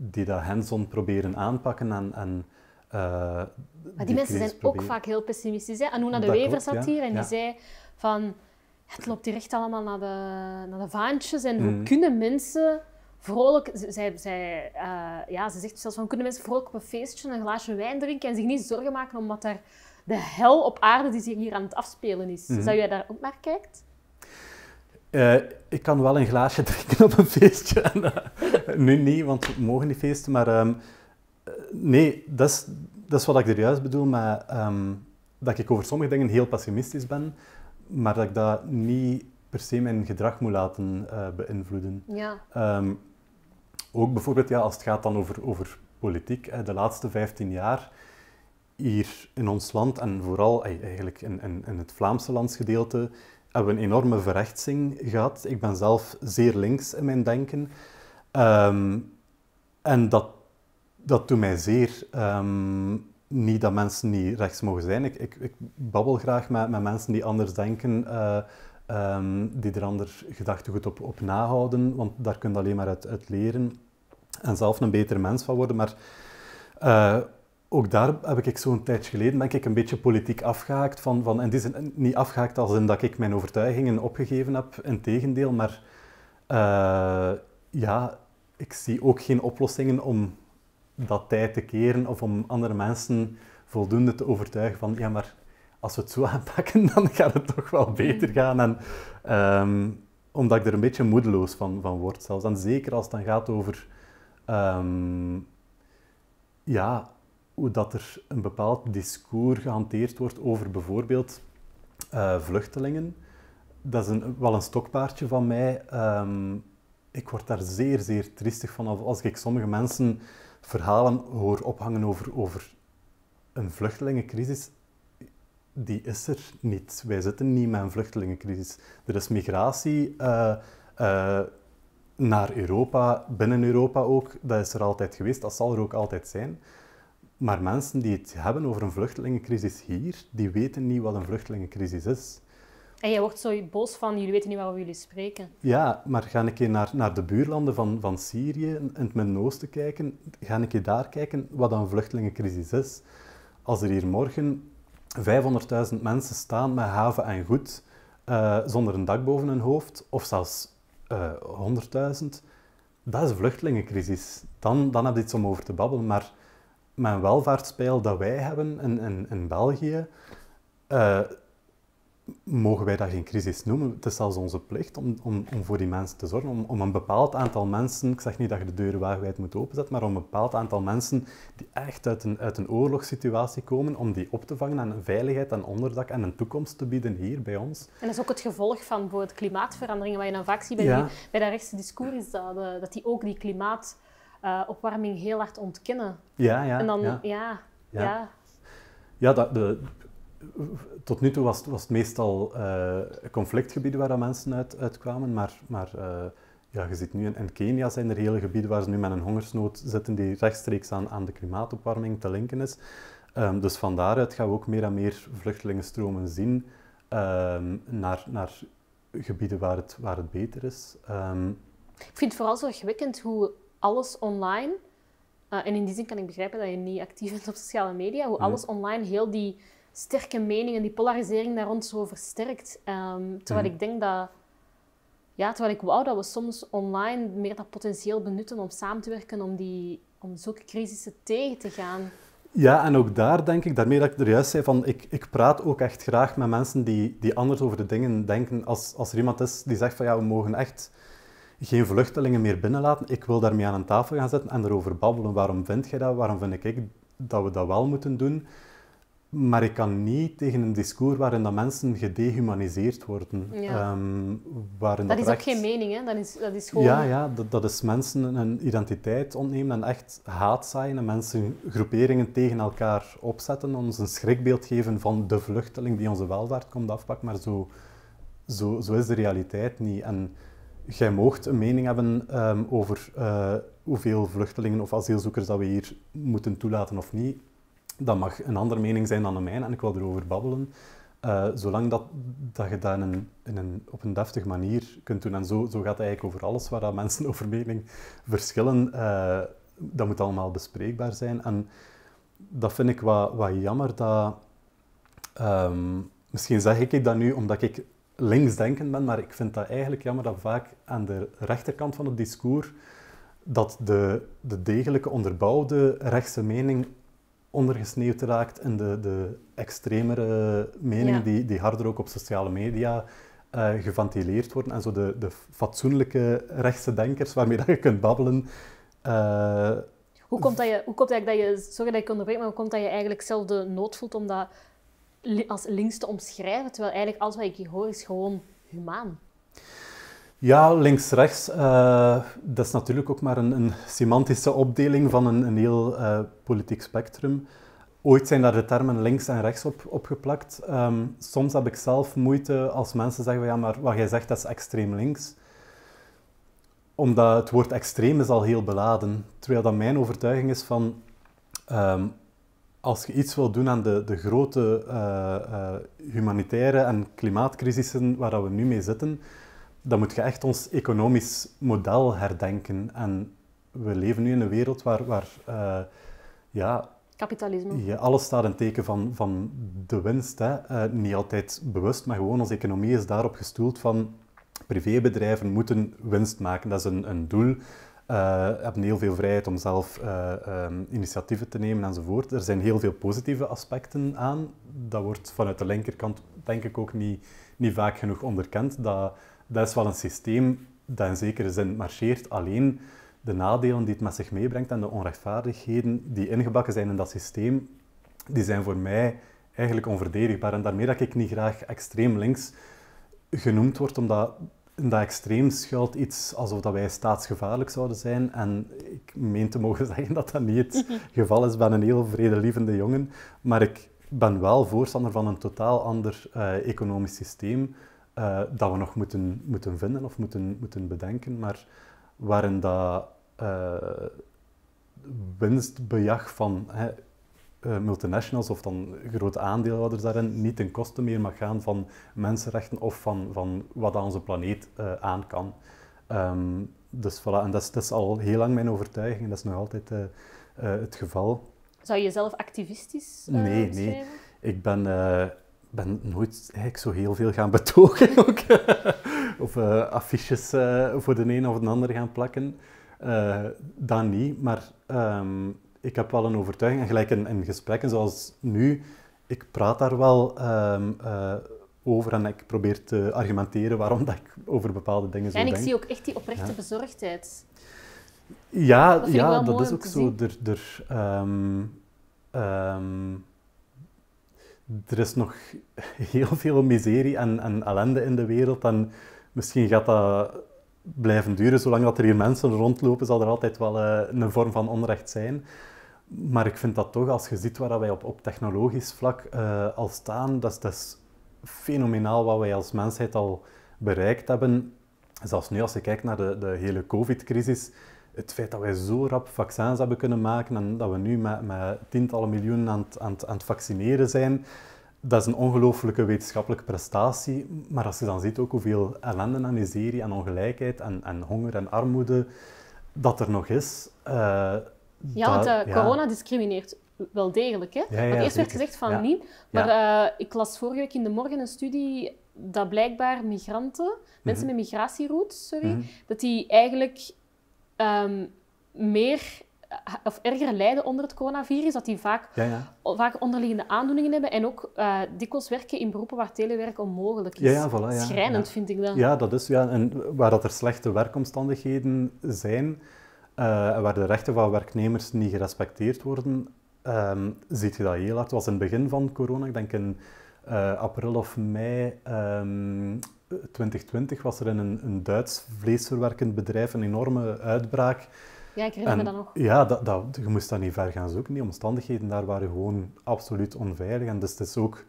B: die dat hands-on proberen aanpakken en, en eh, maar die, mensen zijn ook vaak
A: heel pessimistisch. Hè? Anuna de Wever zat hier en die zei van... Het loopt hier echt allemaal naar de, naar de vaantjes. En hoe mm. kunnen mensen vrolijk... Zij, zij, eh, ja, ze zegt zelfs van... Kunnen mensen vrolijk op een feestje een glaasje wijn drinken en zich niet zorgen maken omdat er de hel op aarde die zich hier aan het afspelen is. Mm. Zou jij daar ook naar kijkt?
B: Eh, ik kan wel een glaasje drinken op een feestje. En, eh, nu niet, want we mogen niet feesten. Maar ehm, eh, nee, dat is, dat wat ik er juist bedoel. Maar ehm, dat ik over sommige dingen heel pessimistisch ben. Maar dat ik dat niet per se mijn gedrag moet laten uh, beïnvloeden. Ja. Ehm, ook bijvoorbeeld ja, als het gaat dan over, over politiek. Hè, de laatste 15 jaar hier in ons land en vooral eigenlijk in, in, in het Vlaamse landsgedeelte hebben een enorme verrechtsing gehad. Ik ben zelf zeer links in mijn denken. Ehm, en dat, dat doet mij zeer. Ehm, niet dat mensen niet rechts mogen zijn. Ik, ik, ik babbel graag met, met, mensen die anders denken, eh, ehm, die er ander gedachtegoed op, op nahouden, want daar kun je alleen maar uit, leren en zelf een betere mens van worden. Maar eh, ook daar heb ik zo'n tijdje geleden ben ik een beetje politiek afgehaakt. Van, van, en dit is niet afgehaakt als in dat ik mijn overtuigingen opgegeven heb, in tegendeel. Maar eh, ja, ik zie ook geen oplossingen om dat tijd te keren of om andere mensen voldoende te overtuigen van ja, maar als we het zo aanpakken, dan gaat het toch wel hmm. beter gaan. En, ehm, omdat ik er een beetje moedeloos van, van word zelfs. En zeker als het dan gaat over... Ehm, ja, hoe dat er een bepaald discours gehanteerd wordt over bijvoorbeeld eh, vluchtelingen. Dat is een, wel een stokpaardje van mij. Ehm, ik word daar zeer, zeer triestig van als ik sommige mensen verhalen hoor ophangen over, over een vluchtelingencrisis. Die is er niet. Wij zitten niet met een vluchtelingencrisis. Er is migratie eh, eh, naar Europa, binnen Europa ook. Dat is er altijd geweest, dat zal er ook altijd zijn. Maar mensen die het hebben over een vluchtelingencrisis hier, die weten niet wat een vluchtelingencrisis is.
A: En jij wordt zo boos van, jullie weten niet waarover jullie spreken.
B: Ja, maar ga een keer naar, naar de buurlanden van, van Syrië, in het Midden-Oosten kijken, ga een keer daar kijken wat een vluchtelingencrisis is. Als er hier morgen 500.000 mensen staan met haven en goed, eh, zonder een dak boven hun hoofd, of zelfs uh, eh, 100.000, dat is een vluchtelingencrisis. Dan, dan heb je iets om over te babbelen, maar een welvaartspeil dat wij hebben in, in, in België, eh, mogen wij dat geen crisis noemen. Het is zelfs onze plicht om, om, om voor die mensen te zorgen, om, om een bepaald aantal mensen, ik zeg niet dat je de deuren wagenwijd moet openzetten, maar om een bepaald aantal mensen die echt uit een, uit een oorlogssituatie komen, om die op te vangen en veiligheid en onderdak en een toekomst te bieden hier bij ons.
A: En dat is ook het gevolg van bijvoorbeeld klimaatveranderingen, wat je dan vaak ziet bij, bij dat rechtse discours, is dat, eh, dat die ook die klimaat eh, opwarming heel hard ontkennen. Ja, ja. En dan, ja. Ja,
B: ja. dat, de, tot nu toe was, was het meestal uh, conflictgebieden waar dat mensen uit, uitkwamen, maar, maar eh, ja, je ziet nu in, Kenia zijn er hele gebieden waar ze nu met een hongersnood zitten die rechtstreeks aan, aan de klimaatopwarming te linken is. Ehm, dus van daaruit gaan we ook meer en meer vluchtelingenstromen zien ehm, naar, naar gebieden waar het, waar het beter is. Ehm,
A: ik vind het vooral zorgwekkend hoe alles online. Eh, en in die zin kan ik begrijpen dat je niet actief bent op sociale media. Hoe alles online heel die sterke meningen, die polarisering daar rond zo versterkt. Um, terwijl mhm. ik denk dat. Ja, terwijl ik wou dat we soms online meer dat potentieel benutten om samen te werken, om, die, om zulke crisissen tegen te gaan.
B: Ja, en ook daar denk ik, daarmee dat ik er juist zei van, ik, ik praat ook echt graag met mensen die, die anders over de dingen denken. Als, als er iemand is die zegt van ja, we mogen echt geen vluchtelingen meer binnenlaten. Ik wil daarmee aan een tafel gaan zitten en erover babbelen. Waarom vind jij dat? Waarom vind ik dat we dat wel moeten doen? Maar ik kan niet tegen een discours waarin dat mensen gedehumaniseerd worden. Ehm, waarin dat, is ook
A: geen mening, hè? Dat is, dat is gewoon... Ja, ja
B: dat, dat is mensen een identiteit ontnemen en echt haat zaaien. En mensen groeperingen tegen elkaar opzetten. Ons een schrikbeeld geven van de vluchteling die onze welvaart komt afpakken. Maar zo, zo, zo is de realiteit niet. En Jij mocht een mening hebben ehm, over eh, hoeveel vluchtelingen of asielzoekers dat we hier moeten toelaten of niet. Dat mag een andere mening zijn dan de mijne en ik wil erover babbelen. Eh, zolang dat, dat je dat in een, op een deftige manier kunt doen. En zo, zo gaat het eigenlijk over alles waar dat mensen over mening verschillen. Eh, dat moet allemaal bespreekbaar zijn. En dat vind ik wat, jammer. Dat, ehm, misschien zeg ik dat nu omdat ik linksdenkend ben, maar ik vind dat eigenlijk jammer dat vaak aan de rechterkant van het discours dat de, de degelijke onderbouwde rechtse mening ondergesneeuwd raakt en de, de extremere mening die, die harder ook op sociale media eh, geventileerd worden. En zo de, de fatsoenlijke rechtse denkers waarmee dat je kunt babbelen. Eh,
A: hoe komt dat je, hoe komt dat je, sorry dat ik onderbreek, maar hoe komt dat je eigenlijk zelf de nood voelt om dat als links te omschrijven, terwijl eigenlijk alles wat ik hier hoor is gewoon humaan.
B: Ja, links-rechts, eh, dat is natuurlijk ook maar een, een semantische opdeling van een, een heel eh, politiek spectrum. Ooit zijn daar de termen links en rechts op, opgeplakt. Ehm, soms heb ik zelf moeite als mensen zeggen, ja, maar wat jij zegt, dat is extreem links. Omdat het woord extreem is al heel beladen. Terwijl dat mijn overtuiging is van, ehm, als je iets wil doen aan de, de grote eh, eh, humanitaire en klimaatcrisissen waar dat we nu mee zitten, dan moet je echt ons economisch model herdenken. En we leven nu in een wereld waar, waar eh, ja,
A: Kapitalisme.
B: alles staat in teken van, van de winst. Hè. niet altijd bewust, maar gewoon onze economie is daarop gestoeld van privébedrijven moeten winst maken. Dat is een, een doel uh, hebben heel veel vrijheid om zelf eh, ehm, initiatieven te nemen enzovoort. Er zijn heel veel positieve aspecten aan. Dat wordt vanuit de linkerkant denk ik ook niet, niet vaak genoeg onderkend. Dat, dat is wel een systeem dat in zekere zin marcheert. Alleen de nadelen die het met zich meebrengt en de onrechtvaardigheden die ingebakken zijn in dat systeem, die zijn voor mij eigenlijk onverdedigbaar. En daarmee dat ik niet graag extreem links genoemd word, omdat in dat extreem schuilt iets alsof dat wij staatsgevaarlijk zouden zijn. En ik meen te mogen zeggen dat dat niet het geval is. Ik ben een heel vredelievende jongen, maar ik ben wel voorstander van een totaal ander eh, economisch systeem eh, dat we nog moeten, moeten vinden of moeten, moeten bedenken, maar waarin dat uh, winstbejag van... Eh, multinationals of dan grote aandeelhouders daarin niet ten koste meer mag gaan van mensenrechten of van, van wat aan onze planeet uh, aan kan. Ehm, dus voilà, en dat is, dat is, al heel lang mijn overtuiging en dat is nog altijd eh, het geval.
A: Zou je zelf activistisch Nee, nee.
B: Ik ben, ben nooit eigenlijk zo heel veel gaan betogen ook. of affiches voor de een of de ander gaan plakken. Dan niet, maar... Ehm, ik heb wel een overtuiging. En gelijk in, in gesprekken zoals nu, ik praat daar wel ehm, eh, over en ik probeer te argumenteren waarom dat ik over bepaalde dingen zo denk. En ik zie ook
A: echt die oprechte bezorgdheid. Ja, dat, ja, dat is ook zo.
B: Er, er, ehm, ehm, er is nog heel veel miserie en, en ellende in de wereld. En misschien gaat dat blijven duren. Zolang dat er hier mensen rondlopen, zal er altijd wel eh, een vorm van onrecht zijn. Maar ik vind dat toch, als je ziet waar wij op, technologisch vlak eh, al staan, dat is, fenomenaal wat wij als mensheid al bereikt hebben. Zelfs nu, als je kijkt naar de, de hele COVID-crisis, het feit dat wij zo rap vaccins hebben kunnen maken en dat we nu met, met tientallen miljoenen aan, aan, aan het vaccineren zijn, dat is een ongelooflijke wetenschappelijke prestatie. Maar als je dan ziet ook hoeveel ellende en miserie en ongelijkheid en, en honger en armoede dat er nog is. Eh,
A: ja, want eh, corona discrimineert wel degelijk. Hè? want eerst werd gezegd van niet. Maar eh, ik las vorige week in de morgen een studie dat blijkbaar migranten, mensen mhm. met migratieroutes, sorry, mhm. dat die eigenlijk ehm, meer of erger lijden onder het coronavirus, dat die vaak, ja, ja. vaak onderliggende aandoeningen hebben en ook eh, dikwijls werken in beroepen waar telewerk onmogelijk is. Ja, Schrijnend vind ik dat. Ja,
B: dat is. Ja. En waar dat er slechte werkomstandigheden zijn, eh, waar de rechten van werknemers niet gerespecteerd worden, um, ziet je dat heel hard. Het was in het begin van corona, ik denk in eh, april of mei 2020, ehm, was er in een, een Duits vleesverwerkend bedrijf een enorme uitbraak ja, ik herinner me dat nog. Ja, dat, dat, je moest daar niet ver gaan zoeken. Die omstandigheden daar waren gewoon absoluut onveilig. En dus het is ook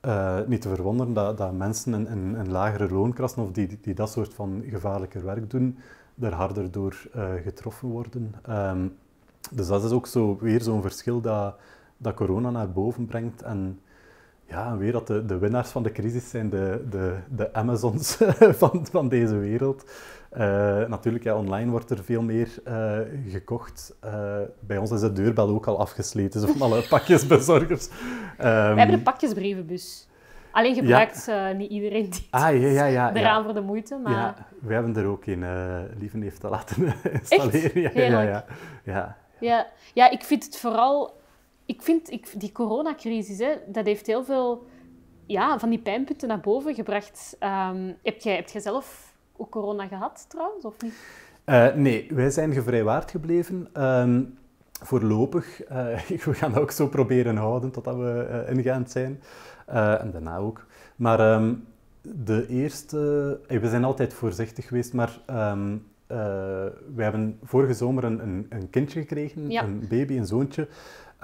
B: eh, niet te verwonderen dat, dat mensen in, in, lagere loonkrassen of die, die, dat soort van gevaarlijker werk doen, er harder door eh, getroffen worden. Ehm, dus dat is ook zo, weer zo'n verschil dat, dat corona naar boven brengt. En ja, weer dat de, de winnaars van de crisis zijn de, de, de Amazons van, van deze wereld. Eh, natuurlijk, ja, online wordt er veel meer eh, gekocht. Eh, bij ons is de deurbel ook al afgesleten van alle pakjesbezorgers. Um, We hebben ehm, een
A: pakjesbrievenbus. Alleen gebruikt niet iedereen die
B: ah, ja, ja, eraan
A: voor de moeite. Maar... Ja,
B: hebben er ook een. Lieven heeft laten installeren. Ja, ja, ja,
A: ja. Ja, ik vind het vooral ik vind ik, die coronacrisis, hè, dat heeft heel veel ja, van die pijnpunten naar boven gebracht. Ehm, heb, jij, heb jij zelf ook corona gehad trouwens, of niet?
B: Eh, nee, wij zijn gevrijwaard gebleven. Ehm, voorlopig. Eh, we gaan dat ook zo proberen houden totdat we uh, zijn. en daarna ook. Maar ehm, de eerste... we zijn altijd voorzichtig geweest, maar... we hebben vorige zomer een, een, een kindje gekregen, een baby, een zoontje.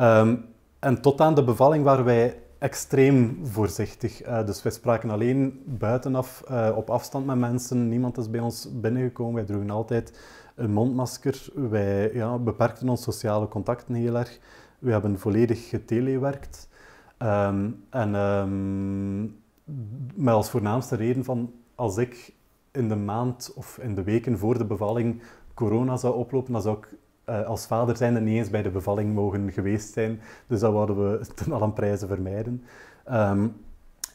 B: Ehm, en tot aan de bevalling waren wij extreem voorzichtig. Eh, dus wij spraken alleen buitenaf, eh, op afstand met mensen. Niemand is bij ons binnengekomen. Wij droegen altijd een mondmasker. Wij ja, beperkten ons sociale contacten heel erg. We hebben volledig getelewerkt. Ehm, en um, met als voornaamste reden van als ik in de maand of in de weken voor de bevalling corona zou oplopen, dan zou ik eh, als vader zijn niet eens bij de bevalling mogen geweest zijn. Dus dat wilden we ten allen prijzen vermijden. Ehm,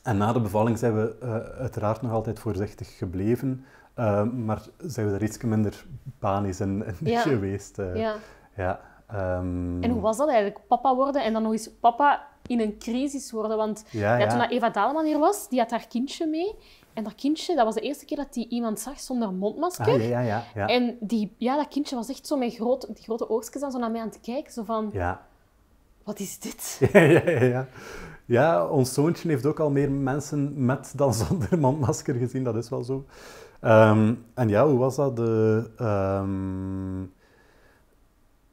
B: en na de bevalling zijn we eh, uiteraard nog altijd voorzichtig gebleven. Ehm, maar zijn we er iets minder panisch in, in geweest. Eh. ja. ja. Ehm. En hoe
A: was dat eigenlijk? Papa worden en dan nog eens papa in een crisis worden. Want ja, ja. toen Eva Daleman hier was, die had haar kindje mee. En dat kindje, dat was de eerste keer dat hij iemand zag zonder mondmasker. Ah, ja,
B: ja, ja, En
A: die, ja, dat kindje was echt zo met groot, die grote oogstjes aan, zo naar mij aan het kijken. Zo van, ja. wat is dit?
B: Ja, ja, ja, ja. ons zoontje heeft ook al meer mensen met dan zonder mondmasker gezien. Dat is wel zo. Ehm, en ja, hoe was dat? De, ehm,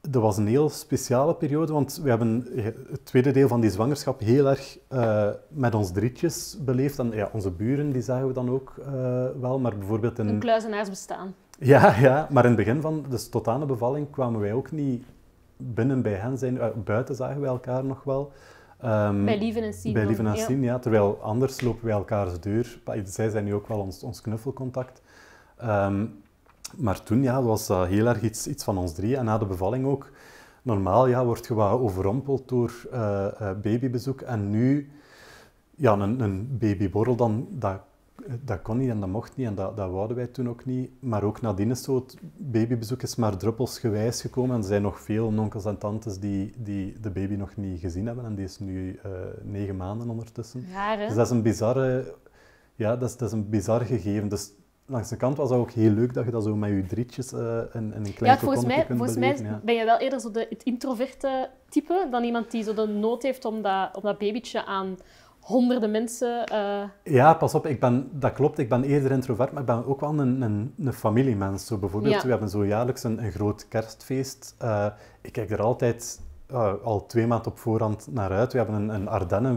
B: dat was een heel speciale periode, want we hebben het tweede deel van die zwangerschap heel erg eh, met ons drietjes beleefd. En ja, onze buren, die zagen we dan ook eh, wel, maar bijvoorbeeld... In... Een
A: kluizenaars bestaan. Ja, ja,
B: maar in het begin van, de totale de bevalling, kwamen wij ook niet binnen bij hen zijn. Eh, buiten zagen wij elkaar nog wel. Ehm, bij Lieven en Sien. Bij Lieven en Sien, ja. Terwijl anders lopen wij elkaars deur. Zij zijn nu ook wel ons, ons knuffelcontact. Um, maar toen ja, was dat heel erg iets, iets van ons drie. En na de bevalling ook. Normaal ja, word je wat overrompeld door eh, eh, babybezoek. En nu, ja, een, een babyborrel, dan, dat, dat kon niet en dat mocht niet. En dat, dat wouden wij toen ook niet. Maar ook nadien is zo, het babybezoek is maar druppelsgewijs gekomen. En er zijn nog veel onkels en tantes die, die de baby nog niet gezien hebben. En die is nu eh, negen maanden ondertussen. Dus dat is een bizarre... Ja, dat is, dat is een bizar gegeven. Dus langs de kant was dat ook heel leuk dat je dat zo met je drietjes uh, eh, en, een klein ja, volgens mij, volgens mij ben
A: je wel eerder zo de, het introverte type dan iemand die zo de nood heeft om dat, om dat babytje aan honderden mensen... Uh...
B: Ja, pas op, ik ben, dat klopt. Ik ben eerder introvert, maar ik ben ook wel een, een, een familiemens. Zo bijvoorbeeld, we hebben zo jaarlijks een, groot kerstfeest. Eh, ik kijk er altijd al twee maanden op voorhand naar uit. We hebben een,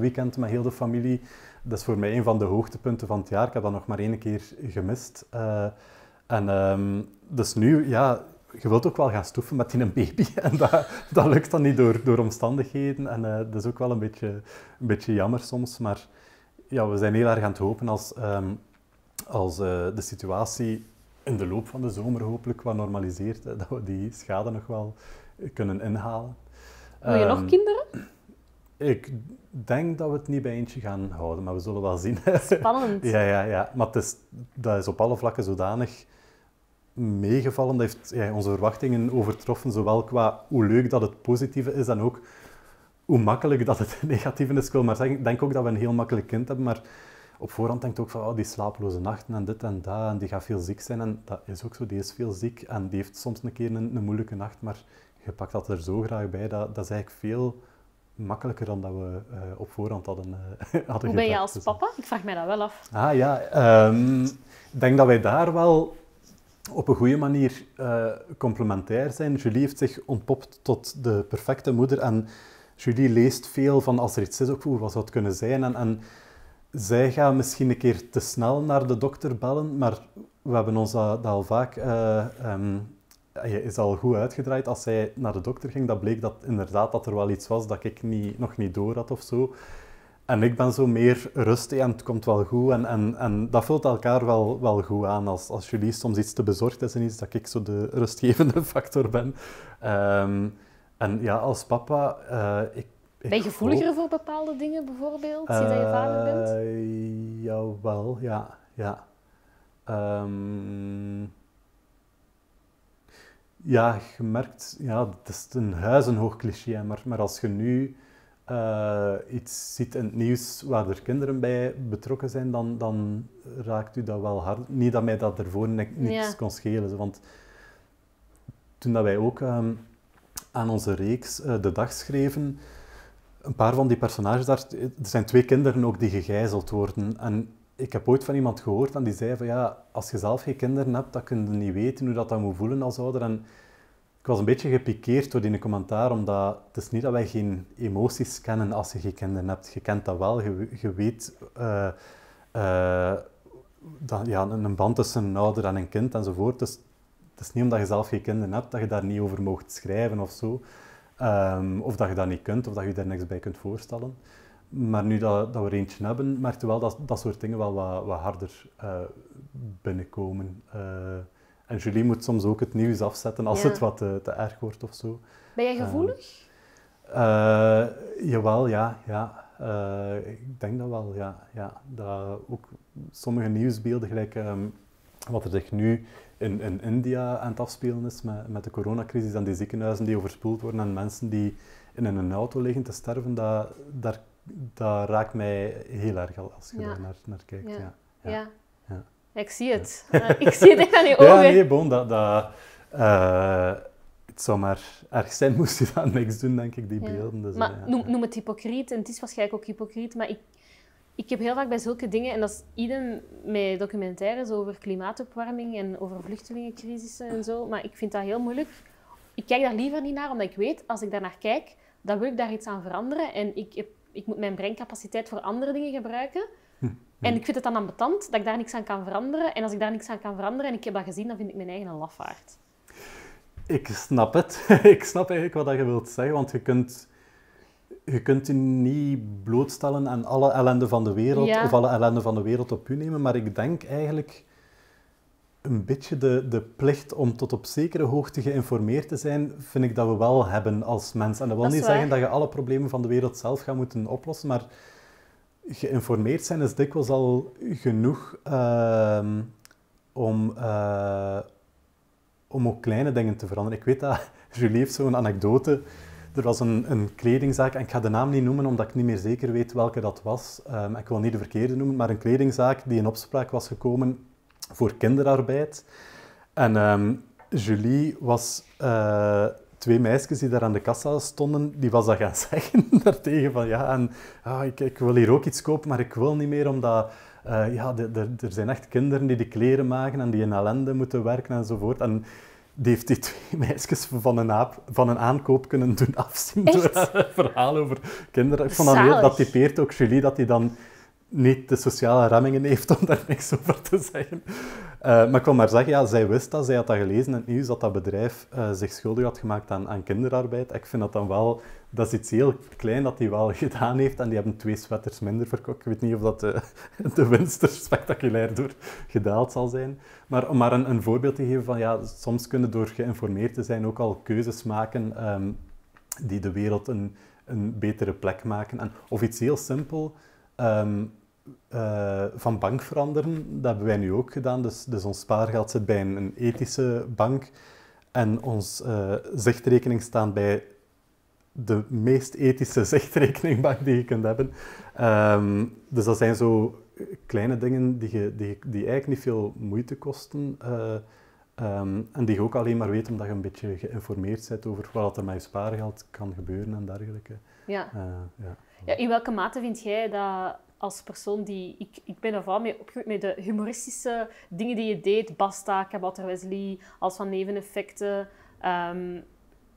B: een met heel de familie dat is voor mij een van de hoogtepunten van het jaar. Ik heb dat nog maar één keer gemist. Eh, en ehm, dus nu, ja, je wilt ook wel gaan stoeven met een baby. En dat, dat lukt dan niet door, door omstandigheden. En eh, dat is ook wel een beetje, een beetje jammer soms. Maar ja, we zijn heel erg aan het hopen als, ehm, als eh, de situatie in de loop van de zomer hopelijk wat normaliseert, dat we die schade nog wel kunnen inhalen. Wil je nog ehm, kinderen? Ik denk dat we het niet bij eentje gaan houden, maar we zullen wel zien. Spannend. ja, ja, ja. Maar het is, dat is op alle vlakken zodanig meegevallen. Dat heeft onze verwachtingen overtroffen, zowel qua hoe leuk dat het positieve is, en ook hoe makkelijk dat het negatieve is. Ik wil maar zeggen, ik denk ook dat we een heel makkelijk kind hebben, maar op voorhand denkt ook van oh, die slaaploze nachten en dit en dat, en die gaat veel ziek zijn. En dat is ook zo, die is veel ziek en die heeft soms een keer een, een moeilijke nacht, maar je pakt dat er zo graag bij, dat, dat is eigenlijk veel makkelijker dan dat we eh, op voorhand hadden, uh, hadden Hoe ben je als dus,
A: eh. papa? Ik vraag mij dat wel af.
B: Ah ja, ehm, ik denk dat wij daar wel op een goede manier complementair zijn. Julie heeft zich ontpopt tot de perfecte moeder en Julie leest veel van als er iets is, ook hoe wat zou het kunnen zijn. En, en zij gaat misschien een keer te snel naar de dokter bellen, maar we hebben ons dat, al vaak ehm, is al goed uitgedraaid. Als zij naar de dokter ging, dat bleek dat inderdaad dat er wel iets was dat ik niet, nog niet door had of zo. En ik ben zo meer rustig en het komt wel goed. En, en, en dat vult elkaar wel, wel goed aan. Als, als jullie soms iets te bezorgd is en iets, dat ik zo de rustgevende factor ben. Ehm, en ja, als papa... Eh, ik, ben je gevoeliger voor
A: bepaalde dingen bijvoorbeeld, zie dat je vader bent?
B: Eh, jawel, ja. ja. Ehm, ja, je merkt, ja, het is een huizenhoog cliché, maar, maar als je nu eh, iets ziet in het nieuws waar er kinderen bij betrokken zijn, dan, dan raakt u dat wel hard. Niet dat mij dat ervoor niks kon schelen, want toen dat wij ook ehm, aan onze reeks eh, de dag schreven, een paar van die personages daar, eh, er zijn twee kinderen ook die gegijzeld worden. En ik heb ooit van iemand gehoord en die zei van ja, als je zelf geen kinderen hebt, dan kun je niet weten hoe dat, dat moet voelen als ouder. En ik was een beetje gepikeerd door die commentaar, omdat het is niet dat wij geen emoties kennen als je geen kinderen hebt. Je kent dat wel, je, weet eh, eh, dat, ja, een band tussen een ouder en een kind enzovoort. Dus het is niet omdat je zelf geen kinderen hebt dat je daar niet over mocht schrijven of zo. Ehm, of dat je dat niet kunt, of dat je daar niks bij kunt voorstellen. Maar nu dat, dat we er eentje hebben, merkte we wel dat dat soort dingen wel wat, harder eh, binnenkomen. Eh, en Julie moet soms ook het nieuws afzetten als het wat eh, te, erg wordt of zo.
A: Ben jij gevoelig?
B: jawel, ja. ja. ik denk dat wel, ja. ja. Dat ook sommige nieuwsbeelden, gelijk ehm, wat er zich nu in, in, India aan het afspelen is met, met de coronacrisis en die ziekenhuizen die overspoeld worden en mensen die in een auto liggen te sterven, dat, daar dat raakt mij heel erg als je daar naar, kijkt. Ja. Ja. ja.
A: Ik zie het. ik zie het echt aan je ogen. Ja, nee,
B: bon, dat... dat uh, het zou maar erg zijn moest je dat niks doen, denk ik, die beelden. Dus, maar noem,
A: noem, het hypocriet, en het is waarschijnlijk ook hypocriet, maar ik, ik heb heel vaak bij zulke dingen, en dat is idem met documentaires over klimaatopwarming en over vluchtelingencrisissen en zo, maar ik vind dat heel moeilijk. Ik kijk daar liever niet naar, omdat ik weet, als ik daar naar kijk, dan wil ik daar iets aan veranderen. En ik ik moet mijn breincapaciteit voor andere dingen gebruiken. Hm, hm. En ik vind het dan ambetant dat ik daar niks aan kan veranderen. En als ik daar niks aan kan veranderen en ik heb dat gezien, dan vind ik mijn eigen een lafaard.
B: Ik snap het. ik snap eigenlijk wat je wilt zeggen, want je kunt je kunt je niet blootstellen aan alle ellende van de wereld of alle ellende van de wereld op u nemen, maar ik denk eigenlijk een beetje de, de plicht om tot op zekere hoogte geïnformeerd te zijn, vind ik dat we wel hebben als mens. En dat wil niet zeggen dat je alle problemen van de wereld zelf gaat moeten oplossen, maar geïnformeerd zijn is dikwijls al genoeg ehm, om, eh, om ook kleine dingen te veranderen. Ik weet dat Julie heeft zo'n anekdote. Er was een, een, kledingzaak, en ik ga de naam niet noemen omdat ik niet meer zeker weet welke dat was. Ehm, ik wil niet de verkeerde noemen, maar een kledingzaak die in opspraak was gekomen voor kinderarbeid. En ehm, Julie was eh, twee meisjes die daar aan de kassa stonden, die was dat gaan zeggen daartegen van ja, en, ah, ik, ik, wil hier ook iets kopen, maar ik wil niet meer omdat eh, ja, er zijn echt kinderen die de kleren maken en die in ellende moeten werken enzovoort. En die heeft die twee meisjes van een, van een aankoop kunnen doen afzien door het verhaal over kinderen. Ik vond dat heel, dat typeert ook Julie, dat hij dan niet de sociale rammingen heeft om daar niks over te zeggen. Eh, maar ik wil maar zeggen, ja, zij wist dat, zij had dat gelezen in het nieuws, dat dat bedrijf eh, zich schuldig had gemaakt aan, aan kinderarbeid. Ik vind dat dan wel, dat is iets heel klein dat hij wel gedaan heeft. En die hebben twee sweaters minder verkocht. Ik weet niet of dat de, eh, de winst er spectaculair door gedaald zal zijn. Maar om maar een, een voorbeeld te geven van, ja, soms kunnen door geïnformeerd te zijn ook al keuzes maken ehm, die de wereld een, een betere plek maken. En, of iets heel simpel. Ehm, eh, van bank veranderen, dat hebben wij nu ook gedaan. Dus, dus ons spaargeld zit bij een, ethische bank. En ons uh, zichtrekening staat bij de meest ethische zichtrekeningbank die je kunt hebben. Ehm, dus dat zijn zo kleine dingen die, je, die, die eigenlijk niet veel moeite kosten. Eh, ehm, en die je ook alleen maar weet omdat je een beetje geïnformeerd bent over wat er met je spaargeld kan gebeuren en dergelijke. Ja. ja
A: in welke mate vind jij dat als persoon die... Ik, ik ben er vooral mee opgegroeid met de humoristische dingen die je deed. Basta, Kabouter Wesley, als van neveneffecten. Ehm,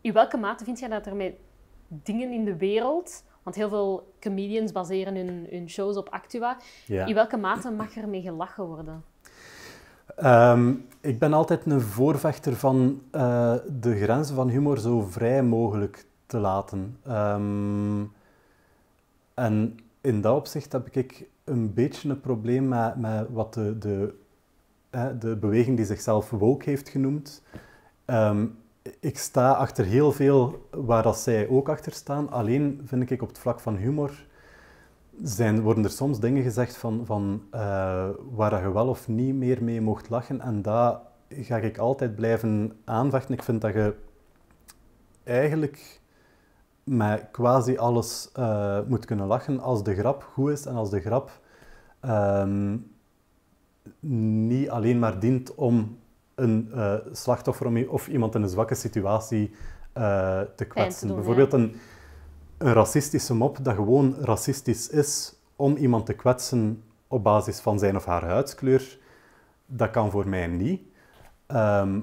A: in welke mate vind jij dat er met dingen in de wereld... Want heel veel comedians baseren hun, hun shows op actua. In welke mate mag er mee gelachen worden?
B: Ehm, ik ben altijd een voorvechter van eh, de grenzen van humor zo vrij mogelijk te laten. Um, en in dat opzicht heb ik een beetje een probleem met, met wat de, de, de beweging die zichzelf woke heeft genoemd. Ehm, ik sta achter heel veel waar dat zij ook achter staan. Alleen vind ik op het vlak van humor zijn, worden er soms dingen gezegd van, van eh, waar je wel of niet meer mee mocht lachen. En daar ga ik altijd blijven aanvechten. Ik vind dat je eigenlijk met quasi alles eh, moet kunnen lachen als de grap goed is en als de grap ehm, niet alleen maar dient om een eh, slachtoffer of iemand in een zwakke situatie eh, te kwetsen. Bijvoorbeeld een, een racistische mop dat gewoon racistisch is om iemand te kwetsen op basis van zijn of haar huidskleur, dat kan voor mij niet. Ehm,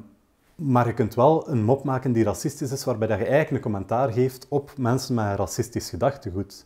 B: maar je kunt wel een mop maken die racistisch is, waarbij dat je eigenlijk een commentaar geeft op mensen met een racistisch gedachtegoed.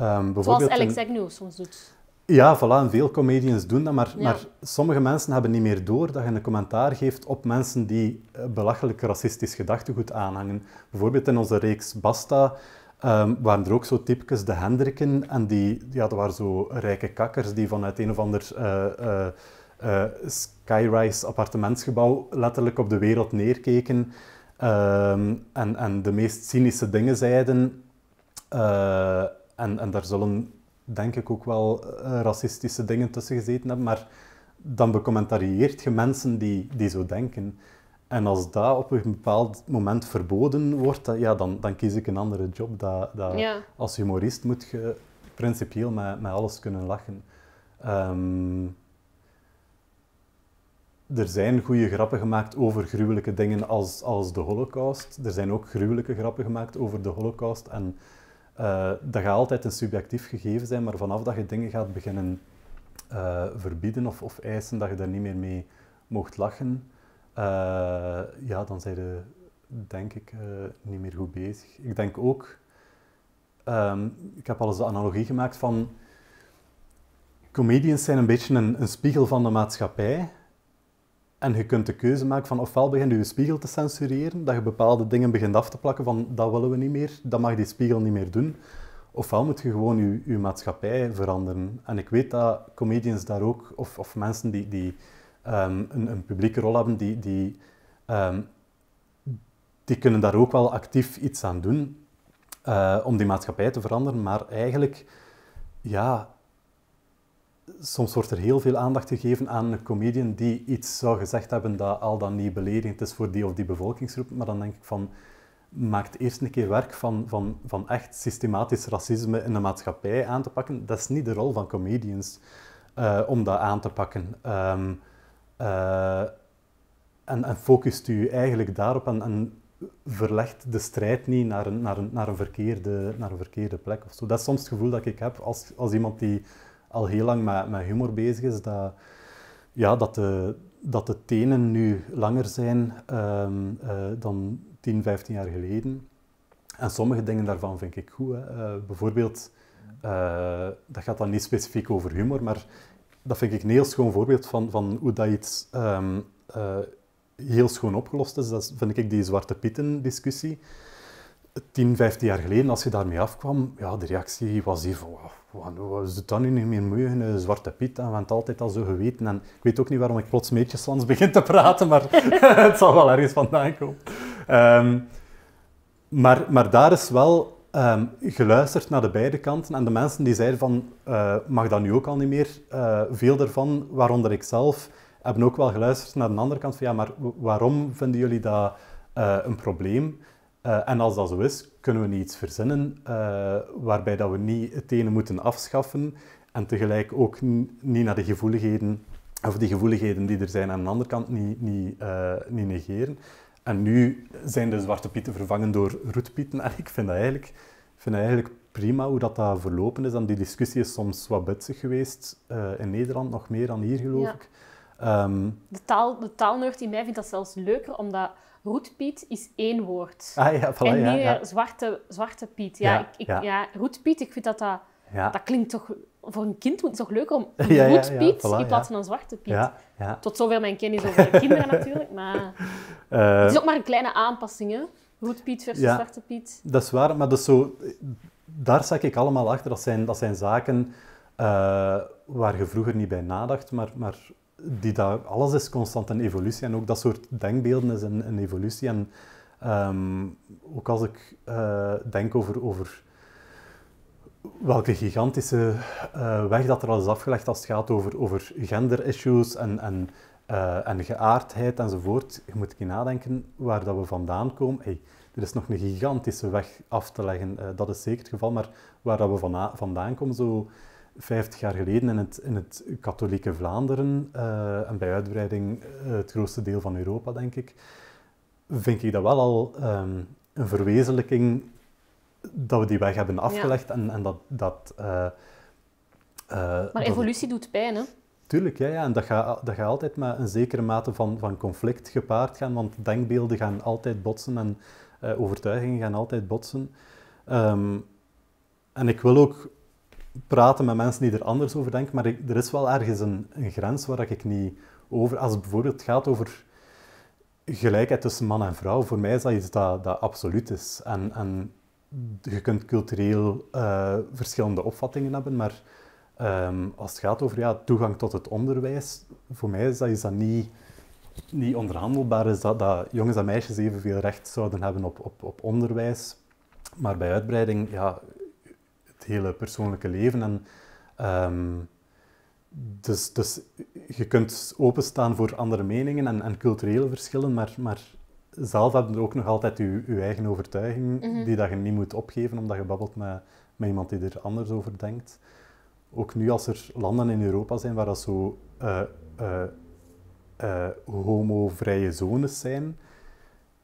B: Um, Zoals Alex
A: Agnew soms doet.
B: Ja, voilà, en veel comedians doen dat, maar, maar, sommige mensen hebben niet meer door dat je een commentaar geeft op mensen die eh, belachelijk racistisch gedachtegoed aanhangen. Bijvoorbeeld in onze reeks Basta ehm, waren er ook zo typisch de Hendrikken en die, ja, dat waren zo rijke kakkers die vanuit een of ander... Eh, eh, eh, skyrise appartementsgebouw letterlijk op de wereld neerkeken ehm, en, en de meest cynische dingen zeiden. Eh, en, en daar zullen denk ik ook wel eh, racistische dingen tussen gezeten hebben, maar dan becommentarieert je mensen die, die zo denken. En als dat op een bepaald moment verboden wordt, ja, dan, dan kies ik een andere job. Dat, dat Als humorist moet je principieel met, met alles kunnen lachen. Ehm, er zijn goede grappen gemaakt over gruwelijke dingen als, als de Holocaust. Er zijn ook gruwelijke grappen gemaakt over de Holocaust. En eh, dat gaat altijd een subjectief gegeven zijn, maar vanaf dat je dingen gaat beginnen eh, verbieden of, of eisen dat je daar niet meer mee mocht lachen, eh, ja, dan zijn je denk ik niet meer goed bezig. Ik denk ook, ehm, ik heb al eens de analogie gemaakt van comedians zijn een beetje een, een spiegel van de maatschappij. En je kunt de keuze maken van ofwel begin je, je spiegel te censureren, dat je bepaalde dingen begint af te plakken van dat willen we niet meer, dat mag die spiegel niet meer doen. Ofwel moet je gewoon je, maatschappij veranderen. En ik weet dat comedians daar ook, of, of mensen die, die ehm, een, een, publieke rol hebben, die, die, ehm, die kunnen daar ook wel actief iets aan doen eh, om die maatschappij te veranderen. Maar eigenlijk, ja, soms wordt er heel veel aandacht gegeven aan een comedian die iets zou gezegd hebben dat al dan niet beledigend is voor die of die bevolkingsgroep. Maar dan denk ik van, maakt eerst een keer werk van, van, van echt systematisch racisme in de maatschappij aan te pakken. Dat is niet de rol van comedians eh, om dat aan te pakken. Ehm, eh, en, focust u eigenlijk daarop en, en, verlegt de strijd niet naar een, naar een, naar een, verkeerde, naar een verkeerde plek. Of zo. Dat is soms het gevoel dat ik heb als, als iemand die al heel lang met, humor bezig is, dat, ja, dat, de, dat de tenen nu langer zijn ehm, eh, dan 10, 15 jaar geleden. En sommige dingen daarvan vind ik goed. Eh, bijvoorbeeld, eh, dat gaat dan niet specifiek over humor, maar dat vind ik een heel schoon voorbeeld van, van hoe dat iets ehm, heel schoon opgelost is. Dat vind ik die Zwarte Pieten-discussie. 10, 15 jaar geleden, als je daarmee afkwam, ja, de reactie was hier van, wat is het dan nu niet meer moeilijk, Zwarte Piet, en we hebben het altijd al zo geweten. En ik weet ook niet waarom ik plots meetjeslands begin te praten, maar het zal wel ergens vandaan komen. Ehm, maar, maar daar is wel ehm, geluisterd naar de beide kanten. En de mensen die zeiden van, eh, mag dat nu ook al niet meer, eh, veel ervan, waaronder ik zelf, hebben ook wel geluisterd naar de andere kant van, ja, maar waarom vinden jullie dat eh, een probleem? Eh, en als dat zo is, kunnen we niet iets verzinnen eh, waarbij dat we niet het ene moeten afschaffen en tegelijk ook niet naar de gevoeligheden, of die gevoeligheden die er zijn aan de andere kant, niet, niet, eh, niet negeren. En nu zijn de zwarte pieten vervangen door roetpieten. En ik vind dat eigenlijk, vind dat eigenlijk prima hoe dat, dat verlopen is. En die discussie is soms wat bitsig geweest in Nederland, nog meer dan hier geloof ik. Ehm,
A: de, taal, de in mij vindt dat zelfs leuker, omdat Roetpiet is één woord. Ah, ja, voilà, en meer eh, Zwarte, zwarte Piet. Ja, ik, ik, ja. Roetpiet, ik vind dat dat... Dat klinkt toch... Voor een kind moet het toch leuker om Roetpiet in plaats van een Zwarte Piet. Tot zover mijn kennis over kinderen natuurlijk, maar... Eh, het is ook maar een kleine aanpassing, hè? Roetpiet versus Zwarte Piet. Dat
B: is waar, maar dat is zo... Daar zak ik allemaal achter. Dat zijn, dat zijn zaken eh, waar je vroeger niet bij nadacht, maar, maar die dat, alles is constant een evolutie en ook dat soort denkbeelden is een, een evolutie. En ehm, ook als ik eh, denk over, over welke gigantische eh, weg dat er al is afgelegd als het gaat over, over gender-issues en, en, uh, en geaardheid enzovoort. Je moet nadenken waar dat we vandaan komen. Hey, er is nog een gigantische weg af te leggen, dat is zeker het geval, maar waar dat we vandaan, vandaan komen, zo 50 jaar geleden in het, in het katholieke Vlaanderen, eh, en bij uitbreiding eh, het grootste deel van Europa, denk ik, vind ik dat wel al ehm, een verwezenlijking dat we die weg hebben afgelegd en, en, dat... dat eh, maar evolutie doet pijn, hè? Tuurlijk, ja, ja. en dat gaat dat ga altijd met een zekere mate van, van conflict gepaard gaan, want denkbeelden gaan altijd botsen en overtuigingen gaan altijd botsen. Ehm, en ik wil ook praten met mensen die er anders over denken, maar er is wel ergens een, een, grens waar ik niet over... Als het bijvoorbeeld gaat over gelijkheid tussen man en vrouw, voor mij is dat iets dat, absoluut is. En, en je kunt cultureel eh, verschillende opvattingen hebben, maar ehm, als het gaat over ja, toegang tot het onderwijs, voor mij is dat, is dat niet, niet onderhandelbaar. Is dat, dat jongens en meisjes evenveel recht zouden hebben op, op, op onderwijs. Maar bij uitbreiding ja, het hele persoonlijke leven. En, ehm, dus, dus je kunt openstaan voor andere meningen en, en culturele verschillen, maar, maar zelf heb er ook nog altijd je, eigen overtuiging, mhm. die dat je niet moet opgeven omdat je babbelt met, met iemand die er anders over denkt. Ook nu als er landen in Europa zijn waar dat zo uh, homo-vrije zones zijn.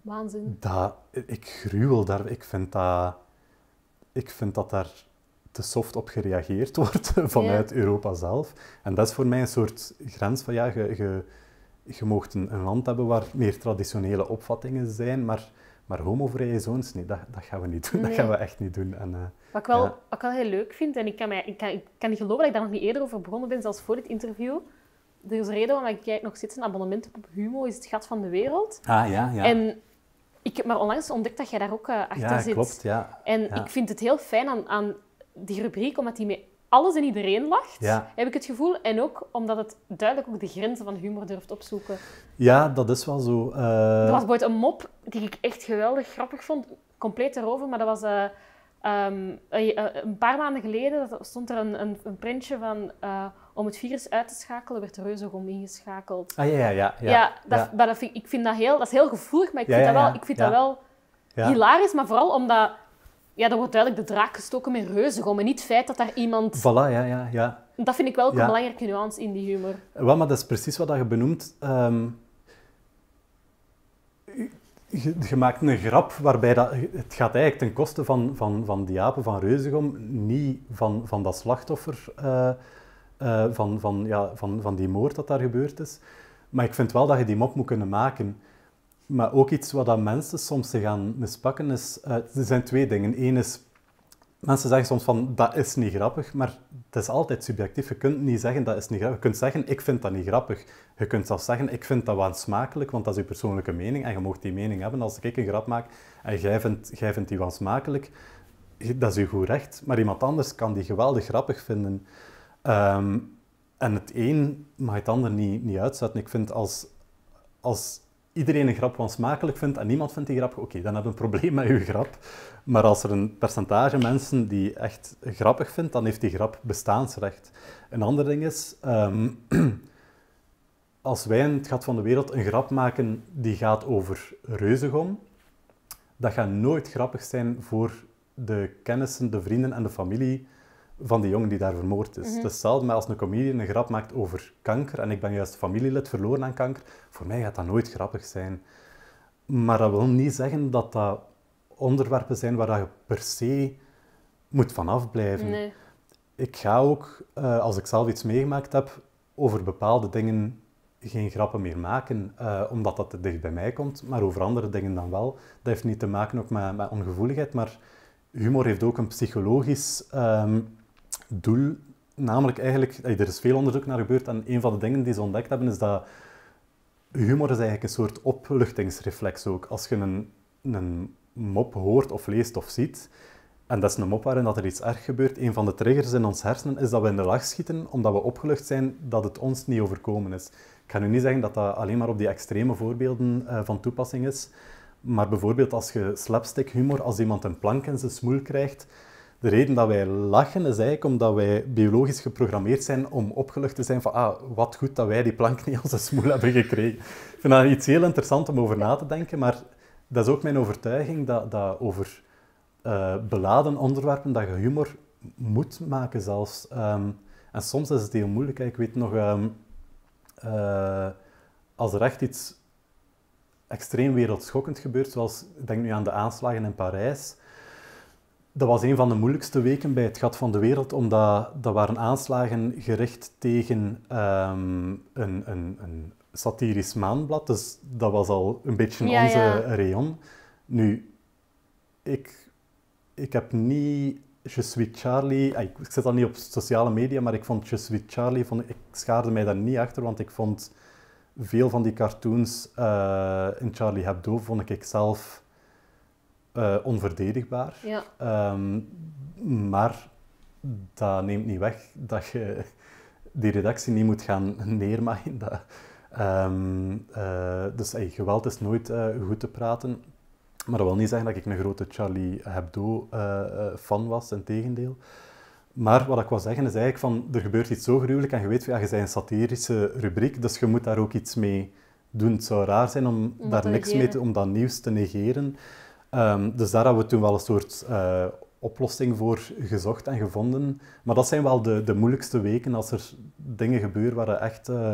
B: Waanzin. Dat, ik gruwel daar. Ik vind dat, ik vind dat daar te soft op gereageerd wordt vanuit Europa zelf. En dat is voor mij een soort grens van ja, je, je, je mocht een, land hebben waar meer traditionele opvattingen zijn, maar, maar homovrije zones, nee, dat, dat gaan we niet doen. Dat gaan we echt niet doen. En, eh,
A: wat, ik wel, wat ik wel heel leuk vind, en ik kan, mij, ik, kan, ik kan niet geloven dat ik daar nog niet eerder over begonnen ben, zelfs voor dit interview, er is een reden waarom ik nog zit een abonnement op Humo, is het gat van de wereld. Ah, ja, ja. En ik heb maar onlangs ontdekt dat jij daar ook uh, achter ja, zit. Klopt,
B: ja, En ik vind
A: het heel fijn aan, aan die rubriek, omdat die met alles en iedereen lacht, heb ik het gevoel. En ook omdat het duidelijk ook de grenzen van humor durft opzoeken.
B: Ja, dat is wel zo. Eh. Er was ooit een
A: mop die ik echt geweldig grappig vond. Compleet erover, maar dat was... Eh, ehm, eh, een paar maanden geleden stond er een, een, printje van... om het virus uit te schakelen werd reuzegom ingeschakeld. Ah, ja, ja, ja. Ja, ja, dat, dat ik vind dat heel... Dat is heel gevoelig, maar ik vind dat wel... Ik vind dat wel Hilarisch, maar vooral omdat ja, dan wordt duidelijk de draak gestoken met reuzegom en niet het feit dat daar iemand...
B: Voilà, ja, ja, ja.
A: Dat vind ik wel een belangrijke nuance in die humor.
B: Wel, maar dat is precies wat je benoemt. Ehm, je, maakt een grap waarbij dat, het gaat eigenlijk ten koste van, van, van die apen, van reuzegom, niet van, van dat slachtoffer, eh, eh, van, van, ja, van, van die moord dat daar gebeurd is. Maar ik vind wel dat je die mop moet kunnen maken. Maar ook iets wat mensen soms zich gaan mispakken is... Eh, er zijn twee dingen. Eén is, mensen zeggen soms van, dat is niet grappig. Maar dat is altijd subjectief. Je kunt niet zeggen, dat is niet grappig. Je kunt zeggen, ik vind dat niet grappig. Je kunt zelfs zeggen, ik vind dat waansmakelijk, want dat is je persoonlijke mening. En je mag die mening hebben. Als ik een grap maak en jij vindt, jij vindt die waansmakelijk, dat is je goed recht. Maar iemand anders kan die geweldig grappig vinden. Ehm, en het een mag het ander niet, niet uitzetten. Ik vind als, als iedereen een grap smakelijk vindt en niemand vindt die grap, oké, dan heb je een probleem met je grap. Maar als er een percentage mensen die echt grappig vindt, dan heeft die grap bestaansrecht. Een ander ding is, ehm, als wij in het gat van de wereld een grap maken die gaat over reuzegom, dat gaat nooit grappig zijn voor de kennissen, de vrienden en de familie van die jongen die daar vermoord is. Mm als een comedian een grap maakt over kanker, en ik ben juist familielid verloren aan kanker, voor mij gaat dat nooit grappig zijn. Maar dat wil niet zeggen dat dat onderwerpen zijn waar je per se moet vanaf blijven. Ik ga ook, eh, als ik zelf iets meegemaakt heb, over bepaalde dingen geen grappen meer maken, eh, omdat dat te dicht bij mij komt, maar over andere dingen dan wel. Dat heeft niet te maken ook met, ongevoeligheid, maar humor heeft ook een psychologisch ehm, doel, namelijk eigenlijk, er is veel onderzoek naar gebeurd en een van de dingen die ze ontdekt hebben is dat humor is eigenlijk een soort opluchtingsreflex ook. Als je een, een mop hoort of leest of ziet, en dat is een mop waarin dat er iets erg gebeurt, een van de triggers in ons hersenen is dat we in de lach schieten omdat we opgelucht zijn dat het ons niet overkomen is. Ik ga nu niet zeggen dat dat alleen maar op die extreme voorbeelden eh, van toepassing is, maar bijvoorbeeld als je slapstick humor, als iemand een plank in zijn smoel krijgt, de reden dat wij lachen is eigenlijk omdat wij biologisch geprogrammeerd zijn om opgelucht te zijn van ah, wat goed dat wij die plank niet als een smoel hebben gekregen. Ik vind dat iets heel interessant om over na te denken, maar dat is ook mijn overtuiging dat, dat over eh, beladen onderwerpen dat je humor moet maken zelfs. Ehm, en soms is het heel moeilijk. Ik weet nog, ehm, eh, als er echt iets extreem wereldschokkend gebeurt, zoals ik denk nu aan de aanslagen in Parijs, dat was een van de moeilijkste weken bij het gat van de wereld, omdat dat waren aanslagen gericht tegen ehm, een, een, een, satirisch maanblad. Dus dat was al een beetje onze ja. rayon. Nu, ik, ik heb niet Je suis Charlie... Ah, ik zit al niet op sociale media, maar ik vond Je suis Charlie... Vond, ik schaarde mij daar niet achter, want ik vond veel van die cartoons eh, in Charlie Hebdo vond ik zelf eh, onverdedigbaar. Ehm, maar dat neemt niet weg dat je die redactie niet moet gaan neermaken. Dat, ehm, eh, dus geweld is nooit eh, goed te praten. Maar dat wil niet zeggen dat ik een grote Charlie Hebdo-fan was, en tegendeel. Maar wat ik wil zeggen is eigenlijk van, er gebeurt iets zo gruwelijk en je weet, ja, je bent een satirische rubriek, dus je moet daar ook iets mee doen. Het zou raar zijn om, daar niks mee om dat nieuws te negeren. Ehm, dus daar hebben we toen wel een soort eh, oplossing voor gezocht en gevonden. Maar dat zijn wel de, de moeilijkste weken als er dingen gebeuren waar er echt eh,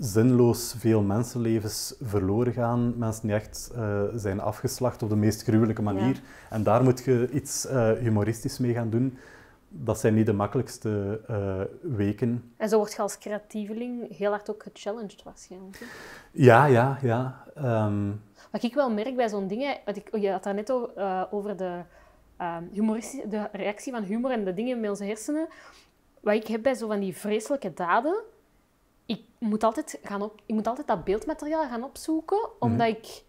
B: zinloos veel mensenlevens verloren gaan. Mensen die echt eh, zijn afgeslacht op de meest gruwelijke manier. En daar moet je iets humoristisch mee gaan doen. Dat zijn niet de makkelijkste weken.
A: En zo word je als creatieveling heel hard ook gechallenged waarschijnlijk.
B: Ja, ja, ja. Ehm,
A: wat ik wel merk bij zo'n dingen, wat ik, oh, je had daar net over, eh, over de, ehm, de reactie van humor en de dingen met onze hersenen. Wat ik heb bij zo van die vreselijke daden, ik moet altijd, gaan op, ik moet altijd dat beeldmateriaal gaan opzoeken, mhm. omdat ik,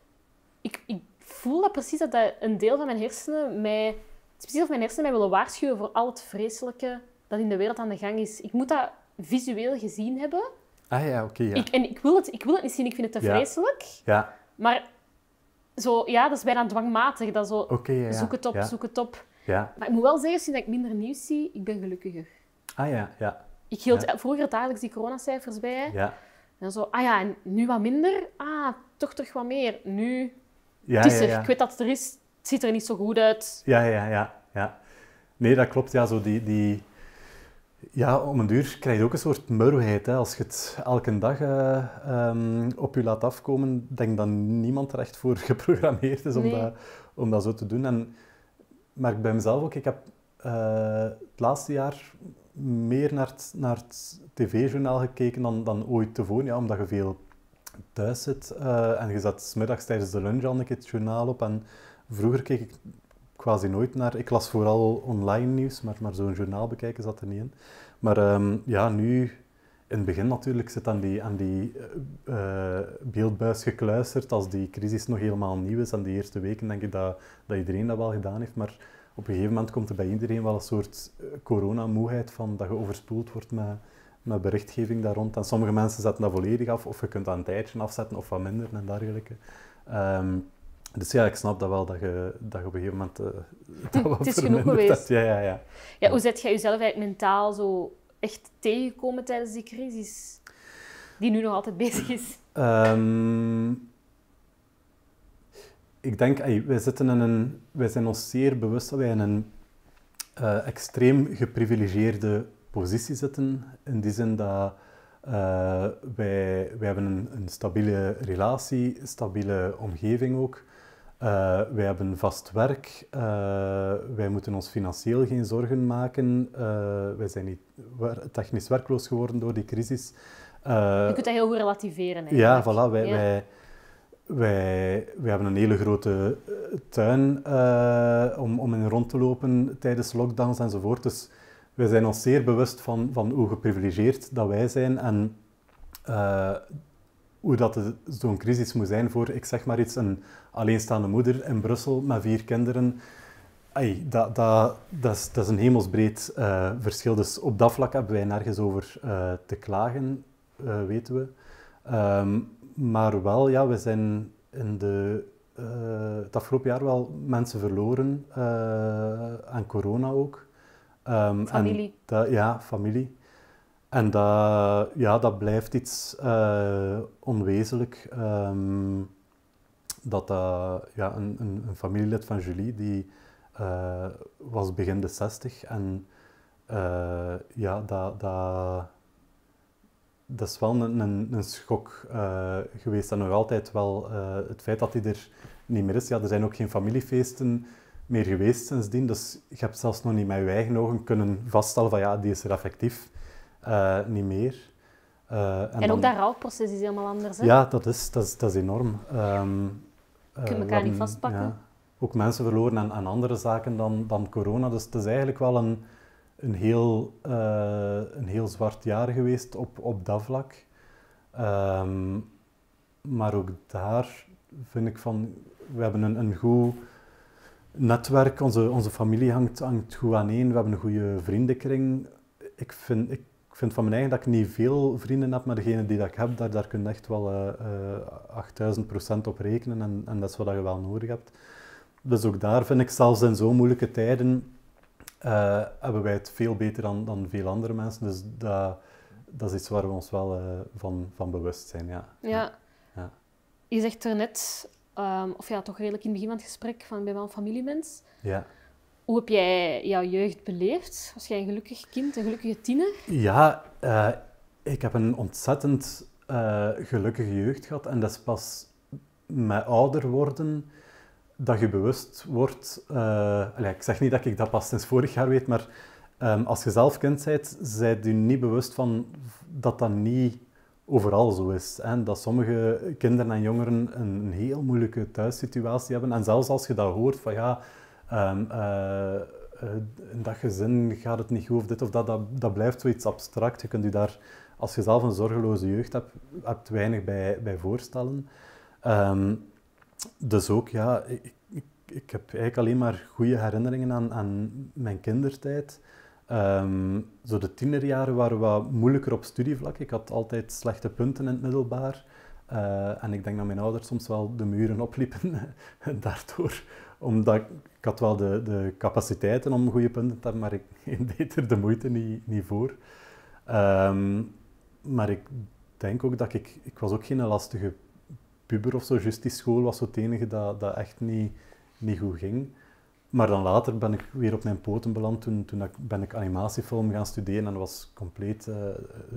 A: ik, ik voel dat precies dat, een deel van mijn hersenen mij... specifiek of mijn hersenen mij willen waarschuwen voor al het vreselijke dat in de wereld aan de gang is. Ik moet dat visueel gezien hebben.
B: Ah ja, oké. ja.
A: en ik wil, het, ik wil het niet zien, ik vind het te vreselijk. Ja. Maar zo, ja, dat is bijna dwangmatig. Dat zo, zoek het op, ja. zoek het op. Ja. Maar ik moet wel zeggen, sinds ik minder nieuws zie, ik ben gelukkiger.
B: Ah ja, ja. Ik hield
A: vroeger dagelijks die coronacijfers bij. Ja. En zo, ah ja, en nu wat minder. Ah, toch toch wat meer. Nu,
B: het is er. Ik weet
A: dat het er is. Het ziet er niet zo goed uit.
B: Ja, ja, ja. ja. Nee, dat klopt. Ja, zo die... die ja, om een duur krijg je ook een soort murwheid. Hè. Als je het elke dag eh, ehm, op je laat afkomen, denk dan niemand er echt voor geprogrammeerd is om, dat, om dat zo te doen. En, maar bij mezelf ook, ik heb eh, het laatste jaar meer naar het, naar het tv-journaal gekeken dan, dan ooit tevoren, ja, omdat je veel thuis zit. Eh, en je zat smiddags tijdens de lunch al een keer het journaal op. En vroeger keek ik quasi nooit naar. Ik las vooral online nieuws, maar, maar zo'n journaal bekijken zat er niet in. Maar ehm, ja, nu in het begin natuurlijk zit aan die, aan die eh, eh, beeldbuis gekluisterd als die crisis nog helemaal nieuw is. En die eerste weken denk ik dat, dat iedereen dat wel gedaan heeft. Maar op een gegeven moment komt er bij iedereen wel een soort eh, coronamoeheid van dat je overspoeld wordt met, met berichtgeving daar rond. En sommige mensen zetten dat volledig af, of je kunt dat een tijdje afzetten of wat minder en dergelijke. Um, dus ja, ik snap dat wel, dat je, dat je op een gegeven moment... Eh, het is genoeg geweest. Ja, ja, ja.
A: ja, hoe zet jij jezelf eigenlijk mentaal zo echt tegengekomen tijdens die crisis? Die nu nog altijd bezig is.
B: Ehm, ik denk, wij, zitten in een, wij zijn ons zeer bewust dat wij in een eh, extreem geprivilegieerde positie zitten. In die zin dat... Eh, wij, wij, hebben een, een, stabiele relatie, stabiele omgeving ook. Eh, wij hebben vast werk, eh, wij moeten ons financieel geen zorgen maken, eh, wij zijn niet technisch werkloos geworden door die crisis. Je kunt
A: dat heel goed relativeren. Ja, voilà. Wij, Wij,
B: wij, hebben een hele grote tuin om, om in rond te lopen tijdens lockdowns enzovoort. Dus wij zijn ons zeer bewust van, van hoe geprivilegeerd dat wij zijn. En hoe dat zo'n crisis moet zijn voor, ik zeg maar iets, een alleenstaande moeder in Brussel met vier kinderen. Ay, dat, dat, dat, is, dat is een hemelsbreed eh, verschil. Dus op dat vlak hebben wij nergens over eh, te klagen, eh, weten we. Ehm, maar wel, ja, we zijn in de, het afgelopen jaar wel mensen verloren aan corona ook. Ehm, familie. En ja, familie. En dat, ja, dat blijft iets uh, onwezenlijk. Ehm, dat uh, ja, een, een, een, familielid van Julie, die eh, was begin de 60 en eh, ja, dat, dat, dat is wel een, een, schok geweest. En nog altijd wel het feit dat hij er niet meer is. Ja, er zijn ook geen familiefeesten meer geweest sindsdien. Dus ik heb zelfs nog niet met mijn eigen ogen kunnen vaststellen van ja, die is er effectief. Eh, niet meer. Eh, en, ook dat
A: rouwproces is helemaal anders. Hè? Ja,
B: dat is, dat is, dat is enorm. Um, ehm, Kunnen eh, elkaar niet vastpakken. ook mensen verloren aan, andere zaken dan, dan corona. Dus het is eigenlijk wel een, een, heel, een heel zwart jaar geweest op, op dat vlak. Ehm, maar ook daar vind ik van, we hebben een, een goed netwerk, onze, onze familie hangt, hangt goed aan een we hebben een goede vriendenkring. Ik, vind, ik vind van mijn eigen dat ik niet veel vrienden heb, maar degene die dat ik heb, daar, daar kun je echt wel uh, eh, 8000% eh, op rekenen en, en, dat is wat je wel nodig hebt. Dus ook daar vind ik zelfs in zo'n moeilijke tijden eh, hebben wij het veel beter dan, dan veel andere mensen. Dus dat, dat is iets waar we ons wel van, van bewust zijn. Ja.
A: Ja. Je zegt er net, ehm, of ja, toch redelijk in het begin van het gesprek, van bij wel een familiemens. Ja. Hoe heb jij jouw jeugd beleefd? Was jij een gelukkig kind, een gelukkige tiener?
B: Ja, eh, ik heb een ontzettend eh, gelukkige jeugd gehad. En dat is pas met ouder worden dat je bewust wordt. Uh, ik zeg niet dat ik dat pas sinds vorig jaar weet, maar ehm, als je zelf kind bent, zijt je niet bewust van dat dat niet overal zo is. En dat sommige kinderen en jongeren een heel moeilijke thuissituatie hebben. En zelfs als je dat hoort van ja, Ehm, eh, eh, in dat gezin gaat het niet goed of dit of dat, dat, dat blijft zoiets abstract. Je kunt je daar, als je zelf een zorgeloze jeugd hebt, hebt weinig bij, bij voorstellen. Ehm, dus ook, ja, ik, ik, ik, heb eigenlijk alleen maar goede herinneringen aan, aan mijn kindertijd. Ehm, zo de tienerjaren waren wat moeilijker op studievlak. Ik had altijd slechte punten in het middelbaar. Eh, en ik denk dat mijn ouders soms wel de muren opliepen daardoor omdat ik, had wel de, de, capaciteiten om goede punten te hebben, maar ik deed er de moeite niet, voor. Ehm, maar ik denk ook dat ik... Ik was ook geen lastige puber of zo. Just die school was zo het enige dat, dat echt niet, niet goed ging. Maar dan later ben ik weer op mijn poten beland. Toen, toen ben ik animatiefilm gaan studeren en was compleet... Eh, eh,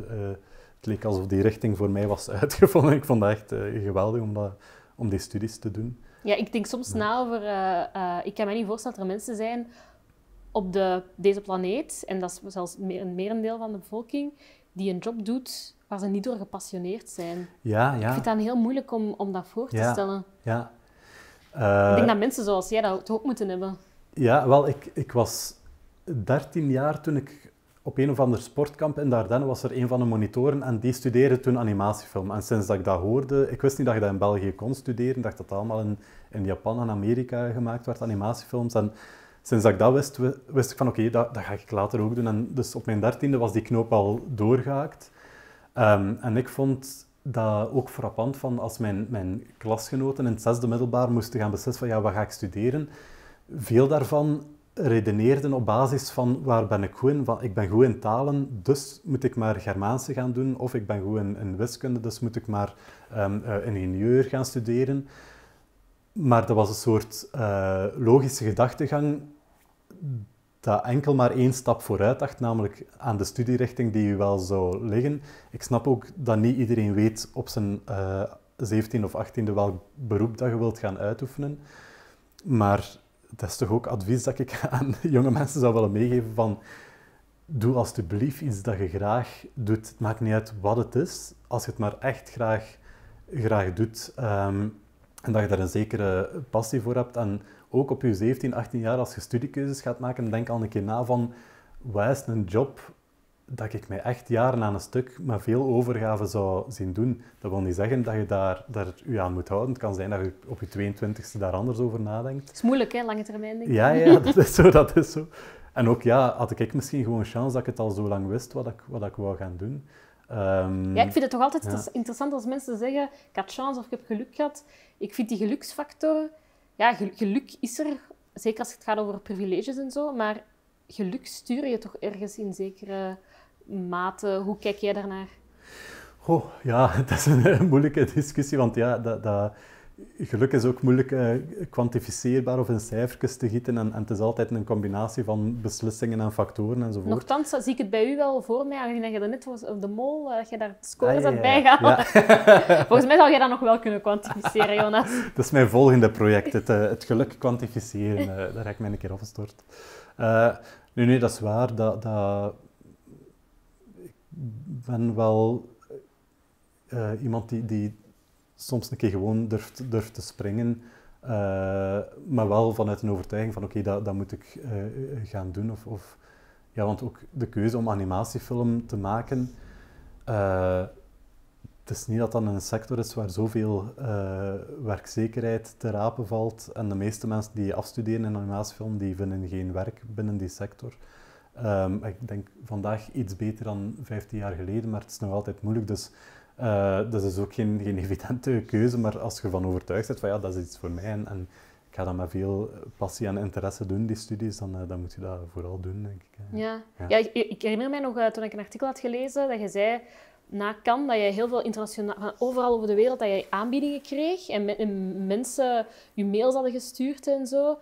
B: eh, het leek alsof die richting voor mij was uitgevonden. Ik vond dat echt geweldig om, dat, om die studies te doen.
A: Ja, ik denk soms na over... Eh, eh, ik kan me niet voorstellen dat er mensen zijn op de, deze planeet, en dat is zelfs een merendeel van de bevolking, die een job doet waar ze niet door gepassioneerd zijn. Ja, ja. Ik vind dan heel moeilijk om, om dat voor te stellen.
B: Ja. ik denk eh, dat
A: mensen zoals jij dat ook moeten hebben.
B: Ja, wel, ik, ik was 13 jaar toen ik op een of ander sportkamp in Dardenne was er een van de monitoren en die studeerde toen animatiefilm. En sinds dat ik dat hoorde, ik wist niet dat je dat in België kon studeren, dacht dat dat allemaal in, in Japan en Amerika gemaakt werd, animatiefilms. En sinds dat ik dat wist, wist ik van oké, dat, dat, ga ik later ook doen. En dus op mijn dertiende was die knoop al doorgehaakt. Ehm, en ik vond dat ook frappant van als mijn, mijn klasgenoten in het zesde middelbaar moesten gaan beslissen van ja, wat ga ik studeren? Veel daarvan redeneerden op basis van waar ben ik goed in? Van, ik ben goed in talen, dus moet ik maar Germaanse gaan doen. Of ik ben goed in, in wiskunde, dus moet ik maar ehm, eh, ingenieur gaan studeren. Maar dat was een soort eh, logische gedachtegang dat enkel maar één stap vooruit dacht, namelijk aan de studierichting die u wel zou liggen. Ik snap ook dat niet iedereen weet op zijn uh, eh, 17 of 18e welk beroep dat je wilt gaan uitoefenen. Maar dat is toch ook advies dat ik aan jonge mensen zou willen meegeven van doe alsjeblieft iets dat je graag doet. Het maakt niet uit wat het is, als je het maar echt graag, graag doet ehm, en dat je daar een zekere passie voor hebt. En ook op je 17, 18 jaar als je studiekeuzes gaat maken, denk al een keer na van wat is een job dat ik mij echt jaren aan een stuk maar veel overgave zou zien doen. Dat wil niet zeggen dat je daar, daar je aan moet houden. Het kan zijn dat je op je 22e daar anders over nadenkt.
A: Het is moeilijk, hè, lange termijn denk ik. Ja, ja, dat
B: is zo, dat is zo. En ook, ja, had ik misschien gewoon chance dat ik het al zo lang wist wat ik, wat ik wou gaan doen. Ehm, ja, ik vind het toch altijd
A: interessant als mensen zeggen, ik had chance of ik heb geluk gehad. Ik vind die geluksfactor... Ja, geluk is er, zeker als het gaat over privileges en zo, maar geluk stuur je toch ergens in zekere mate? Hoe kijk jij daarnaar?
B: Oh, ja, dat is een moeilijke discussie, want ja, dat, dat geluk is ook moeilijk eh, kwantificeerbaar of in cijfertjes te gieten. En, het is altijd een combinatie van beslissingen en factoren enzovoort.
A: Nochtans zie ik het bij u wel voor mij, aangezien je er net was op de mol, eh, dat je daar scores aan ah, Volgens mij zou je dat nog wel kunnen kwantificeren, Jonas.
B: dat is mijn volgende project, het, eh, het geluk kwantificeren. Eh, daar heb ik mij een keer afgestort. Uh, nee, nee, dat is waar. Dat, dat ben wel eh, iemand die, die soms een keer gewoon durft, durft te springen, eh, maar wel vanuit een overtuiging van oké, dat, dat moet ik eh, gaan doen. Of, of, ja, want ook de keuze om animatiefilm te maken, het is niet dat dat een sector is waar zoveel werkzekerheid te rapen valt. En de meeste mensen die afstuderen in animatiefilm, die vinden geen werk binnen die sector. Ehm, ik denk vandaag iets beter dan 15 jaar geleden, maar het is nog altijd moeilijk. Dus, eh, dus dat is ook geen, geen evidente keuze. Maar als je van overtuigd bent van ja, dat is iets voor mij en, ik ga dat met veel passie en interesse doen, die studies, dan, eh, dan moet je dat vooral doen, denk ik.
A: Eh. Ja, ja. ik, herinner mij nog toen ik een artikel had gelezen dat je zei na kan dat je heel veel internationaal, van overal over de wereld, dat je aanbiedingen kreeg en, en mensen je mails hadden gestuurd en zo.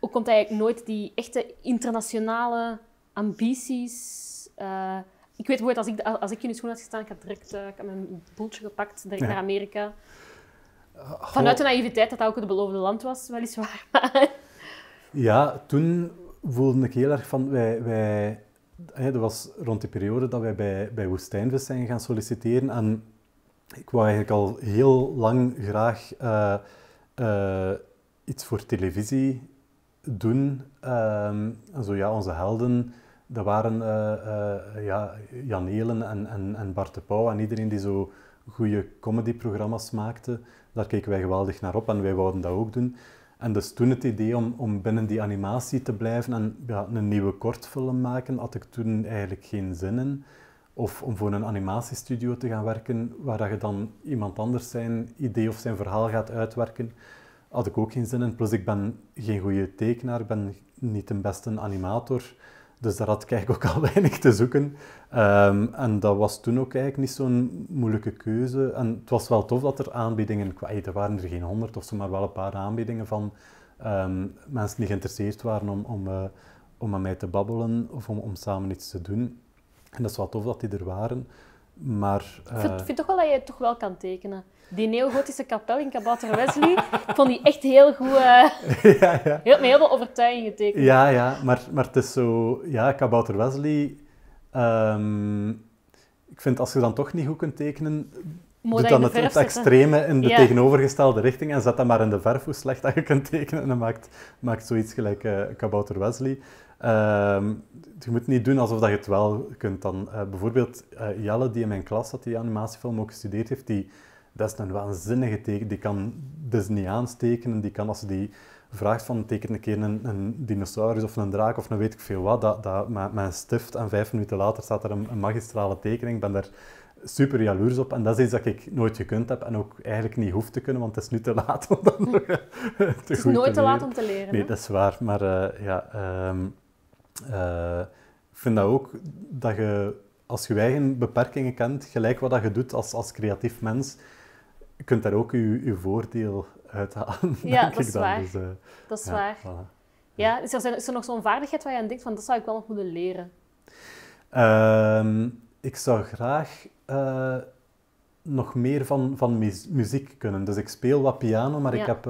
A: Hoe komt eigenlijk nooit die echte internationale ambities. Eh, ik weet het als ik, als ik in de schoen had gestaan, ik had direct eh, ik had mijn boeltje gepakt, direct naar Amerika. Vanuit de naïviteit dat dat ook het beloofde land was, weliswaar.
B: ja, toen voelde ik heel erg van, wij, wij, hè, dat was rond die periode dat wij bij, bij Woestijnvis zijn gaan solliciteren. En ik wou eigenlijk al heel lang graag eh, iets voor televisie doen. Ehm, zo ja, onze helden dat waren uh, ja, Jan Helen en, en, en Bart de Pauw en iedereen die zo goede comedyprogramma's maakte. Daar keken wij geweldig naar op en wij wouden dat ook doen. En dus toen het idee om, om binnen die animatie te blijven en ja, een nieuwe kortfilm maken, had ik toen eigenlijk geen zin in. Of om voor een animatiestudio te gaan werken, waar je dan iemand anders zijn idee of zijn verhaal gaat uitwerken, had ik ook geen zin in. Plus ik ben geen goede tekenaar, ik ben niet de beste animator. Dus daar had ik eigenlijk ook al weinig te zoeken. Ehm, en dat was toen ook eigenlijk niet zo'n moeilijke keuze. En het was wel tof dat er aanbiedingen kwamen. Er waren er geen honderd of zo, maar wel een paar aanbiedingen van ehm, mensen die geïnteresseerd waren om, om, eh, om aan mij te babbelen of om, om samen iets te doen. En dat is wel tof dat die er waren. Maar, eh, Ik vind,
A: toch wel dat je het toch wel kan tekenen. Die neogotische kapel in Kabouter Wesley, ik vond die echt heel goed... Uh... ja, ja. Heel, met heel veel overtuiging getekend. Ja,
B: ja. Maar, maar het is zo... Ja, Kabouter Wesley... Ehm, ik vind, als je dan toch niet goed kunt tekenen... doe dan het, het, extreme in de tegenovergestelde richting en zet dat maar in de verf hoe slecht dat je kunt tekenen. En dan maakt, maakt zoiets gelijk uh, eh, Kabouter Wesley. Ehm, je moet niet doen alsof dat je het wel kunt dan. Eh, bijvoorbeeld eh, Jelle, die in mijn klas zat, die animatiefilm ook gestudeerd heeft, die, dat is een waanzinnige teken. Die kan Disney dus aanstekenen, die kan als ze die vraagt van teken een keer een, een, dinosaurus of een draak of een weet ik veel wat, dat, dat, met, stift en vijf minuten later staat er een, magistrale tekening. Ik ben daar super jaloers op en dat is iets dat ik nooit gekund heb en ook eigenlijk niet hoef te kunnen, want het is nu te laat om dat nog eh, te Het is nooit te, laat om te leren. Nee, dat is waar, maar ja... Ehm, eh, ik vind dat ook dat je, als je, je eigen beperkingen kent, gelijk wat dat je doet als, als creatief mens, je kunt daar ook je, je voordeel uit halen. Ja, dus, eh, dat is, Waar. dat is waar.
A: Ja, is er, is er nog zo'n vaardigheid waar je aan denkt van dat zou ik wel nog moeten leren?
B: Ehm, ik zou graag eh, nog meer van, van muziek kunnen. Dus ik speel wat piano, maar ik heb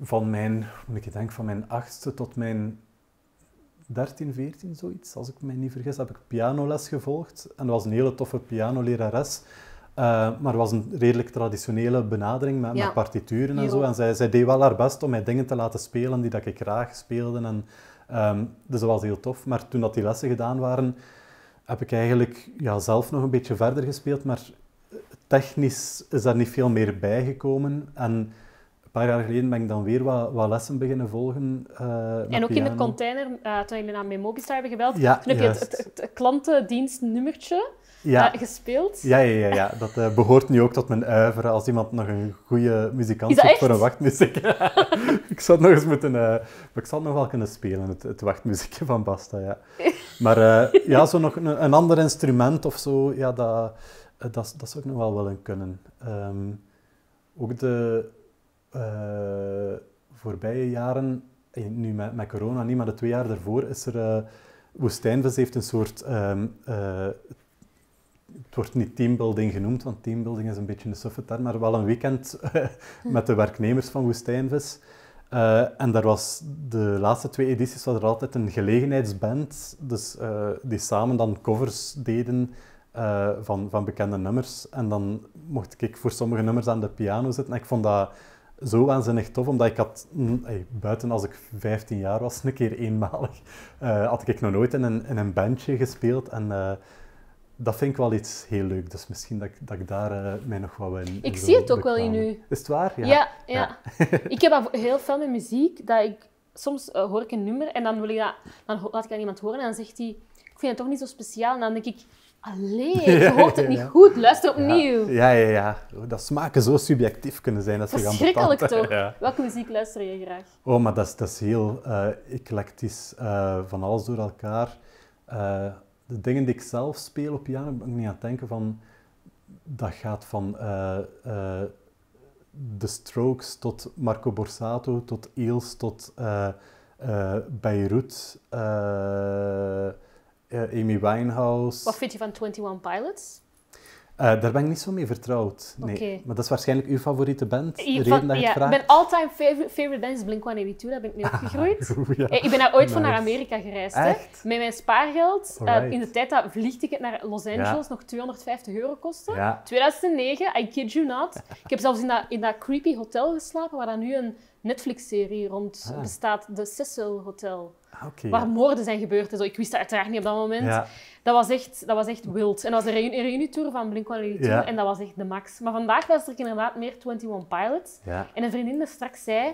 B: van mijn, moet ik van mijn achtste tot mijn 13, 14, zoiets, als ik me niet vergis, heb ik pianoles gevolgd. En dat was een hele toffe pianolerares. Eh, maar het was een redelijk traditionele benadering met, met partituren en zo. En zij, zij, deed wel haar best om mij dingen te laten spelen die dat ik graag speelde. En, ehm, dus dat was heel tof. Maar toen dat die lessen gedaan waren, heb ik eigenlijk ja, zelf nog een beetje verder gespeeld. Maar technisch is daar niet veel meer bijgekomen. En een paar jaar geleden ben ik dan weer wat, wat lessen beginnen volgen. Eh, en ook in de
A: container, uh, toen jullie naar Memogistar hebben gebeld, heb je het, het, klantendienstnummertje ja. Eh, gespeeld.
B: Ja, ja, ja, ja. dat behoort nu ook tot mijn uiveren als iemand nog een goede muzikant zoekt voor een wachtmuziek. ik zou nog eens moeten... Uh, maar ik zat nog wel kunnen spelen, het, het wachtmuziekje van Basta, ja. Maar ja, zo nog een, ander instrument of zo, ja, dat, dat, dat zou ik nog wel willen kunnen. Ehm, ook de, eh, voorbije jaren, eh, nu met, met, corona niet, maar de twee jaar daarvoor is er... Uh, eh, Woestijnvis heeft een soort... Ehm, het wordt niet teambuilding genoemd, want teambuilding is een beetje een suffe maar wel een weekend met de werknemers van Woestijnvis. en daar was de laatste twee edities was er altijd een gelegenheidsband, dus, die samen dan covers deden van, van bekende nummers. En dan mocht ik voor sommige nummers aan de piano zitten. En ik vond dat zo waanzinnig tof, omdat ik had, buiten als ik 15 jaar was, een keer eenmalig, eh, had ik nog nooit in een, in een bandje gespeeld. En eh, dat vind ik wel iets heel leuk. Dus misschien dat ik, dat ik daar eh, mij nog wat in. Ik zie het ook wel in u. Is het waar? Ja. ja, ja.
A: ik heb heel veel met muziek dat ik soms hoor ik een nummer en dan, wil ik dat, dan laat ik aan iemand horen en dan zegt hij: Ik vind het toch niet zo speciaal. En dan denk ik Allee, je hoort het niet goed, luister opnieuw.
B: Ja, ja, ja. Dat smaken zo subjectief kunnen zijn dat ze gaan Verschrikkelijk toch?
A: Welke muziek luister je graag?
B: Oh, maar dat is, dat is heel uh, eclectisch. Eh, van alles door elkaar. Eh, de dingen die ik zelf speel op piano, ben ik niet aan het denken van... Dat gaat van The Strokes tot Marco Borsato, tot Eels, tot Beirut... Eh, Amy Winehouse. Wat
A: vind je van 21 Pilots?
B: Eh, daar ben ik niet zo mee vertrouwd. Nee. Maar dat is waarschijnlijk uw favoriete band. De reden dat Mijn
A: all-time favorite, favorite, band is Blink-182. Daar ben ik mee opgegroeid. Eh, ik ben ooit nice. van naar Amerika gereisd. Hè. Met mijn spaargeld. in de tijd dat vliegticket naar Los Angeles nog 250 euro kostte. 2009, I kid you not. Ik heb zelfs in dat, in dat creepy hotel geslapen waar dan nu een Netflix-serie rond ah. bestaat. De Cecil Hotel. Waar moorden zijn gebeurd en Ik wist dat uiteraard niet op dat moment. Dat, was echt, dat was echt wild. En dat was een tour van Blink-182 en dat was echt de max. Maar vandaag was er inderdaad meer 21 Pilots. En een vriendin straks zei...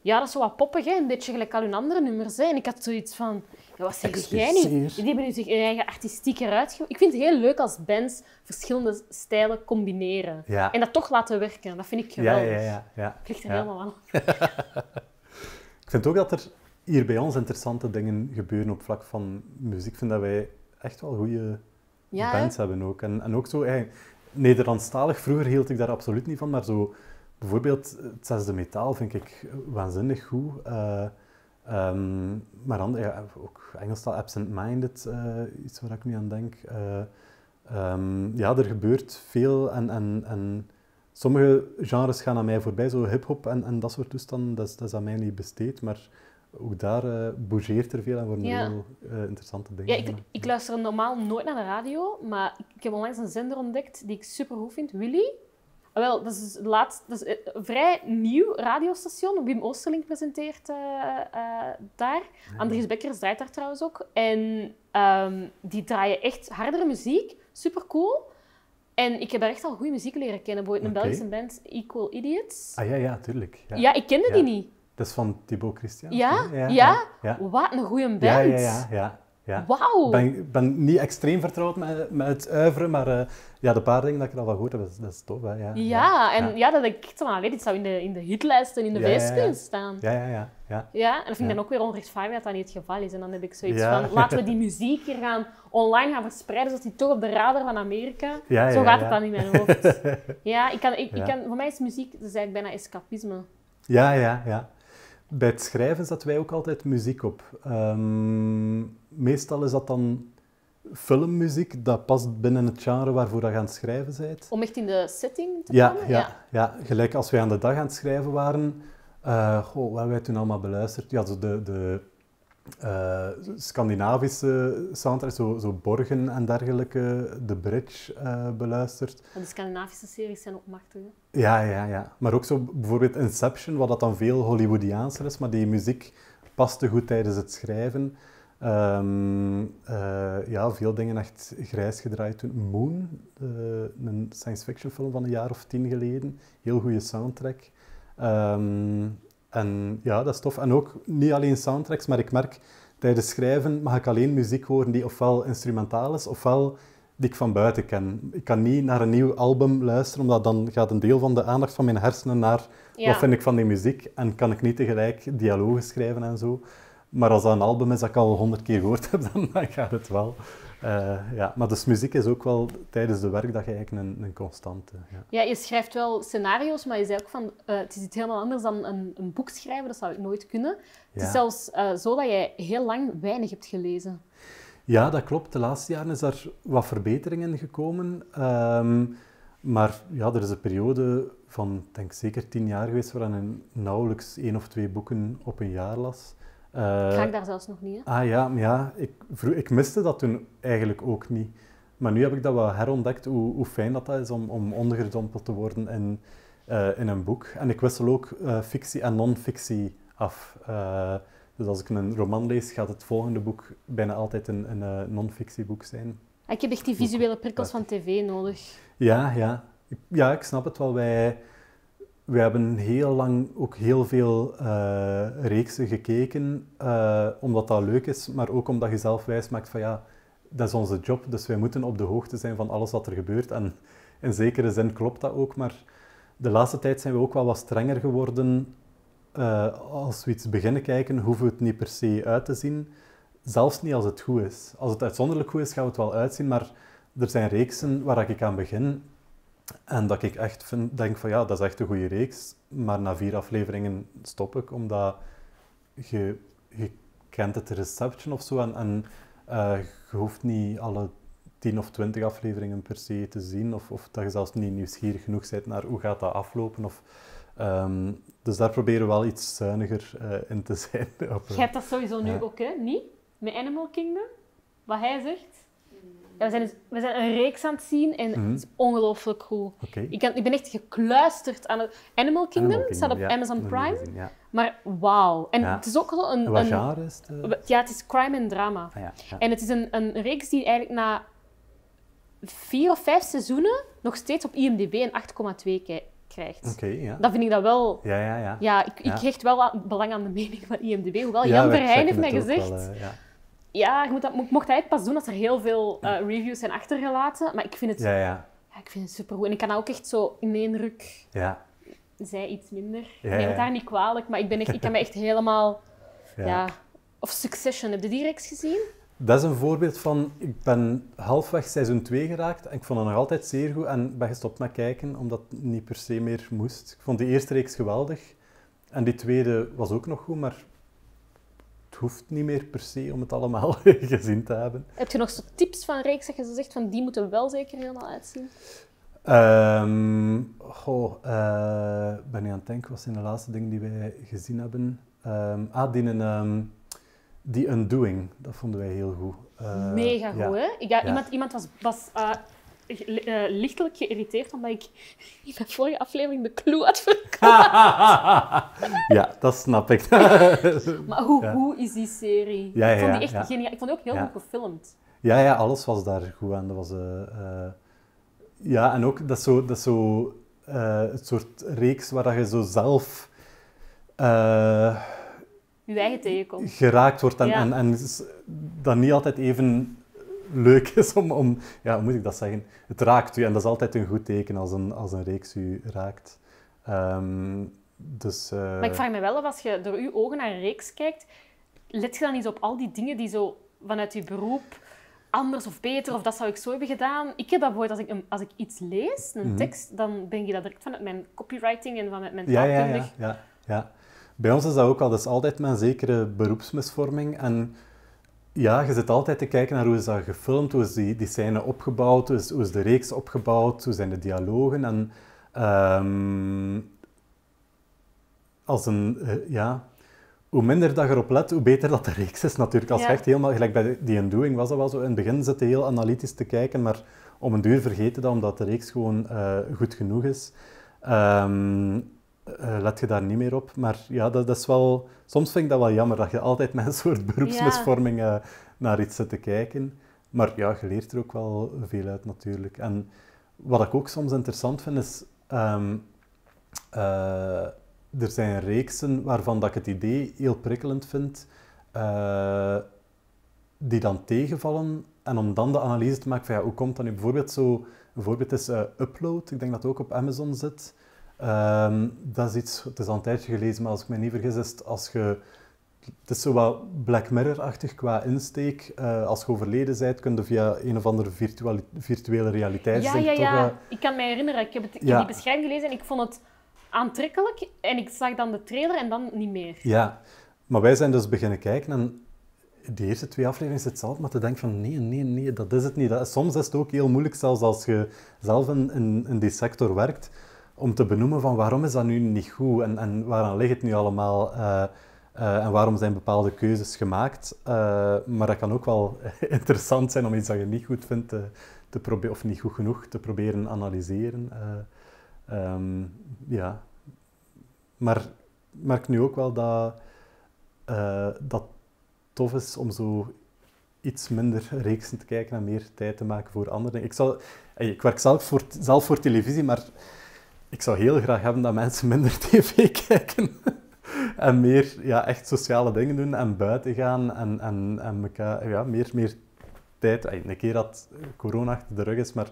A: Ja, dat is wel wat poppig, hè? een beetje gelijk al hun andere nummers. Hè? En ik had zoiets van... Ja, wat zeg jij niet? Die hebben zich hun eigen artistiek eruit Ik vind het heel leuk als bands verschillende stijlen combineren. En dat toch laten werken. Dat vind ik geweldig. Ja, ja,
B: ja. ja. Het ligt er helemaal aan. ik vind ook dat er hier bij ons interessante dingen gebeuren op vlak van muziek. Ik vind dat wij echt wel goede bands hebben ook. En, ook zo, Nederlandstalig, vroeger hield ik daar absoluut niet van, maar zo bijvoorbeeld het zesde metaal vind ik waanzinnig goed. Eh, ehm, maar dan, ook Engelstal absent-minded, eh, iets waar ik nu aan denk. Eh, ehm, ja, er gebeurt veel en, en, en sommige genres gaan aan mij voorbij, zo hip-hop en, en dat soort toestanden, dat is, dat is aan mij niet besteed. Maar ook daar uh, bougeert er veel en voor ja. heel eh, interessante dingen. Ja, ik,
A: ik, luister normaal nooit naar de radio, maar ik heb onlangs een zender ontdekt die ik super goed vind, Willy. Ah, wel, dat is, dus laatst, dat is een eh, vrij nieuw radiostation. Wim Oosterling presenteert daar. Ah. Andries Bekkers draait daar trouwens ook. En ehm, die draaien echt hardere muziek, super cool. En ik heb daar echt al goede muziek leren kennen. Bijvoorbeeld een Belgische band, Equal Idiots. Ah
B: ja, ja, tuurlijk. Ja, ja ik kende die niet. Dat is van Thibaut Christian. Ja? Ja?
A: Wat een goede band. Ja, ja,
B: ja. ja,
A: Wauw. Ik ben,
B: ben, niet extreem vertrouwd met, met het uiveren, maar eh, ja, de paar dingen dat ik al wel goed heb, dat is, dat tof. Ja, ja, en ja.
A: dat ik zo van, dit zou in de, in de hitlijsten in de VS staan. Ja,
B: ja, ja. Ja,
A: ja en dat vind ik dan ook weer onrechtvaardig dat dat niet het geval is. En dan heb ik zoiets van, laten we die muziek hier gaan online gaan verspreiden, zodat die toch op de radar van Amerika... Zo gaat het dan in mijn hoofd. ja, ik kan, ik, kan, voor mij is muziek dus eigenlijk bijna escapisme.
B: Ja, ja, ja bij het schrijven zetten wij ook altijd muziek op. Ehm, meestal is dat dan filmmuziek dat past binnen het genre waarvoor je aan het schrijven bent.
A: Om echt in de setting te komen? Ja, ja.
B: ja, gelijk als wij aan de dag aan het schrijven waren, eh, goh, wat wij toen allemaal beluisterd. Ja, de, de eh, Scandinavische soundtracks, zo, zo, Borgen en dergelijke, The Bridge uh, beluisterd.
A: Want de Scandinavische series zijn ook machtig.
B: Ja, ja, ja. Maar ook zo bijvoorbeeld Inception, wat dat dan veel Hollywoodiaanser is, maar die muziek paste goed tijdens het schrijven. Ehm, eh, ja, veel dingen echt grijs gedraaid toen. Moon, een science fiction film van een jaar of tien geleden. Heel goede soundtrack. Ehm, en ja, dat is tof. En ook niet alleen soundtracks, maar ik merk tijdens schrijven mag ik alleen muziek horen die ofwel instrumentaal is, ofwel die ik van buiten ken. Ik kan niet naar een nieuw album luisteren, omdat dan gaat een deel van de aandacht van mijn hersenen naar wat vind ik van die muziek en kan ik niet tegelijk dialogen schrijven en zo. Maar als dat een album is dat ik al honderd keer gehoord heb, dan, gaat het wel. Eh, ja. Maar dus muziek is ook wel tijdens de werkdag eigenlijk een, een constante. Ja.
A: ja. je schrijft wel scenario's, maar je zei ook van eh, het is iets helemaal anders dan een, een, boek schrijven, dat zou ik nooit kunnen. Het is zelfs eh, zo dat jij heel lang weinig hebt gelezen.
B: Ja, dat klopt. De laatste jaren is er wat verbeteringen gekomen. Ehm, maar ja, er is een periode van, denk zeker tien jaar geweest, waarin ik nauwelijks één of twee boeken op een jaar las. Eh, Ga ik daar zelfs nog niet, hè? Ah ja, ja ik, ik miste dat toen eigenlijk ook niet. Maar nu heb ik dat wel herontdekt, hoe, hoe fijn dat, dat is om, om ondergedompeld te worden in, eh, in een boek. En ik wissel ook eh, fictie en non-fictie af. dus als ik een roman lees, gaat het volgende boek bijna altijd een, een non-fictieboek zijn.
A: Ah, ik heb echt die visuele prikkels van tv nodig.
B: Ja, ja. Ja, ik snap het wel. Wij, we hebben heel lang ook heel veel eh, reeksen gekeken, eh, omdat dat leuk is, maar ook omdat je zelf wijs maakt van ja, dat is onze job, dus wij moeten op de hoogte zijn van alles wat er gebeurt. En in zekere zin klopt dat ook, maar de laatste tijd zijn we ook wel wat strenger geworden. Eh, als we iets beginnen kijken, hoeven we het niet per se uit te zien. Zelfs niet als het goed is. Als het uitzonderlijk goed is, gaan we het wel uitzien, maar er zijn reeksen waar ik aan begin en dat ik echt vind, denk van ja, dat is echt een goede reeks. Maar na vier afleveringen stop ik, omdat je, je kent het reception of zo. En, eh, je hoeft niet alle tien of twintig afleveringen per se te zien. Of, of dat je zelfs niet nieuwsgierig genoeg bent naar hoe gaat dat aflopen. Of, ehm, dus daar proberen we wel iets zuiniger eh, in te zijn. je hebt dat sowieso nu
A: ook, hè? Niet? Met Animal Kingdom? Wat hij zegt? we, zijn dus, een reeks aan het zien en het is mhm. ongelooflijk cool. Ik, kan, ik, ben echt gekluisterd aan het Animal Kingdom, Animal staat op Amazon Prime. Maar wauw. En het is ook wel een... Ja, het is crime en drama. Ah, en het is een, een reeks die eigenlijk na vier of vijf seizoenen nog steeds op IMDb een 8,2 krijgt. Dat ja. vind ik dat wel... Ja, ja, ja. ja ik, ik hecht wel belang aan de mening van IMDb, hoewel Jan Verheyen heeft mij gezegd... Eh, ja, ik moet dat, mocht pas doen als er heel veel eh, reviews zijn achtergelaten. Maar ik vind het, ja, ja. ja ik vind het supergoed. En ik kan ook echt zo in één ruk... Ja. Zij iets minder. Ja, Neem het daar niet kwalijk, maar ik, ben echt, ik kan me echt helemaal... ja. Of Succession, heb je die reeks gezien?
B: Dat is een voorbeeld van, ik ben halfweg seizoen 2 geraakt en ik vond het nog altijd zeer goed en ben gestopt met kijken omdat het niet per se meer moest. Ik vond die eerste reeks geweldig en die tweede was ook nog goed, maar het hoeft niet meer per se om het allemaal gezien te hebben.
A: Heb je nog zo tips van reeks dat je zegt van die moeten wel zeker helemaal uitzien?
B: Um, ben je aan het denken, wat zijn de laatste dingen die wij gezien hebben? Um, ah, die, um, die Undoing, dat vonden wij heel goed. Eh, Mega goed, hè? Iemand,
A: iemand was, was ah, uh, lichtelijk geïrriteerd omdat ik in de vorige aflevering de clue had
B: ja, dat snap ik. maar hoe,
A: hoe is die serie? ik vond die echt geniaal. Ik vond die ook heel goed gefilmd.
B: Ja, ja, alles was daar goed aan. Dat was, eh, eh, ja, en ook dat zo, dat zo het soort reeks waar dat je zo zelf je
A: eigen tegenkomt. Geraakt wordt en, en, en,
B: dan niet altijd even leuk is om, om ja, hoe moet ik dat zeggen? Het raakt u en dat is altijd een goed teken als een, als een reeks u raakt. Ehm, dus, eh,
A: Maar ik vraag me wel af, als je door uw ogen naar een reeks kijkt, let je dan niet op al die dingen die zo vanuit je beroep anders of beter, of dat zou ik zo hebben gedaan. Ik heb dat bijvoorbeeld, als ik, als ik iets lees, een mhm. tekst, dan ben je dat direct vanuit mijn copywriting en vanuit mijn taalkundig.
B: Ja ja, ja, ja, Bij ons is dat ook al, dat is altijd mijn zekere beroepsmisvorming. En ja, je zit altijd te kijken naar hoe is dat gefilmd, hoe is die, die scène opgebouwd, hoe is, hoe de reeks opgebouwd, hoe zijn de dialogen. En ehm, als een, eh, ja, hoe minder dat je erop let, hoe beter dat de reeks is natuurlijk. Als ja. je echt helemaal, gelijk bij die Undoing was dat wel zo, in het begin zit heel analytisch te kijken, maar om een duur vergeten dat, omdat de reeks gewoon eh, goed genoeg is. Ehm, eh, let je daar niet meer op. Maar ja, dat, dat is wel soms vind ik dat wel jammer dat je altijd met een soort beroepsmisvorming eh, naar iets zit te kijken. Maar ja, je leert er ook wel veel uit natuurlijk. En wat ik ook soms interessant vind is. Ehm, eh, er zijn reeksen waarvan dat ik het idee heel prikkelend vind, eh, die dan tegenvallen. En om dan de analyse te maken van ja, hoe komt dat nu bijvoorbeeld zo. Een voorbeeld is Upload, ik denk dat het ook op Amazon zit. Ehm, dat is iets, het is al een tijdje gelezen, maar als ik me niet vergis, is het als je... Het is zo wat Black Mirror-achtig qua insteek. Eh, als je overleden bent, kun je via een of andere virtuele realiteit... Ja, ja, ja.
A: Ik kan me herinneren. Ik heb, het, in die beschrijving gelezen en ik vond het aantrekkelijk. En ik zag dan de trailer en dan niet meer.
B: Ja. Maar wij zijn dus beginnen kijken en die eerste twee afleveringen is hetzelfde, maar te denken van nee, nee, nee, dat is het niet. Dat, soms is het ook heel moeilijk, zelfs als je zelf in die sector werkt om te benoemen van waarom is dat nu niet goed en, en waaraan ligt het nu allemaal eh, eh, en waarom zijn bepaalde keuzes gemaakt. Eh, maar dat kan ook wel interessant zijn om iets dat je niet goed vindt te, te proberen, of niet goed genoeg te proberen analyseren. Ehm, ja. Maar ik merk nu ook wel dat dat tof is om zo iets minder reeksen te kijken en meer tijd te maken voor andere dingen. Ik, zal, ik werk zelf voor, zelf voor televisie, maar ik zou heel graag hebben dat mensen minder tv kijken. en meer ja, echt sociale dingen doen en buiten gaan en, en, en elkaar, ja, meer, meer tijd. Een keer dat corona achter de rug is, maar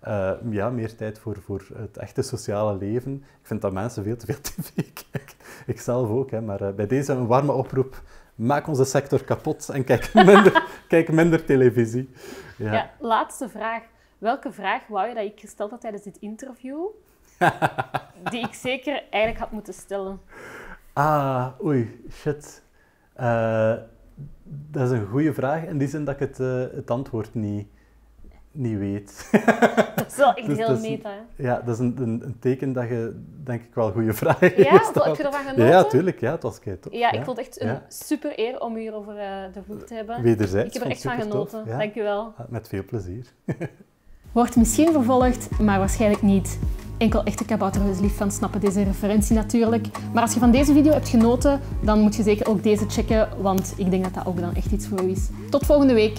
B: eh, ja, meer tijd voor, voor het echte sociale leven. Ik vind dat mensen veel te veel tv kijken. Ik zelf ook, hè, maar eh, bij deze een warme oproep. Maak onze sector kapot en kijk minder, kijk minder televisie. Ja. ja,
A: laatste vraag. Welke vraag wou je dat ik gesteld had tijdens dit interview? die ik zeker eigenlijk had moeten stellen.
B: Ah, oei, shit. Eh, dat is een goede vraag. In die zin dat ik het, eh, het antwoord niet, niet weet. dat is wel echt dus heel meta. Ja, dat is een, een, teken dat je denk ik wel goede vragen ja, hebt. Ja, heb je ervan genoten? Ja, tuurlijk. Ja, het was kei toch? Ja, ik vond het echt een
A: super eer om hier over eh, de voet te hebben. Wederzijds. Ik heb er echt van genoten. Dank je wel. Ah,
B: met veel plezier.
A: Wordt misschien vervolgd, maar waarschijnlijk niet enkel echte kabouterhuis lief van snappen deze referentie natuurlijk. Maar als je van deze video hebt genoten, dan moet je zeker ook deze checken, want ik denk dat dat ook dan echt iets voor jou is. Tot volgende week!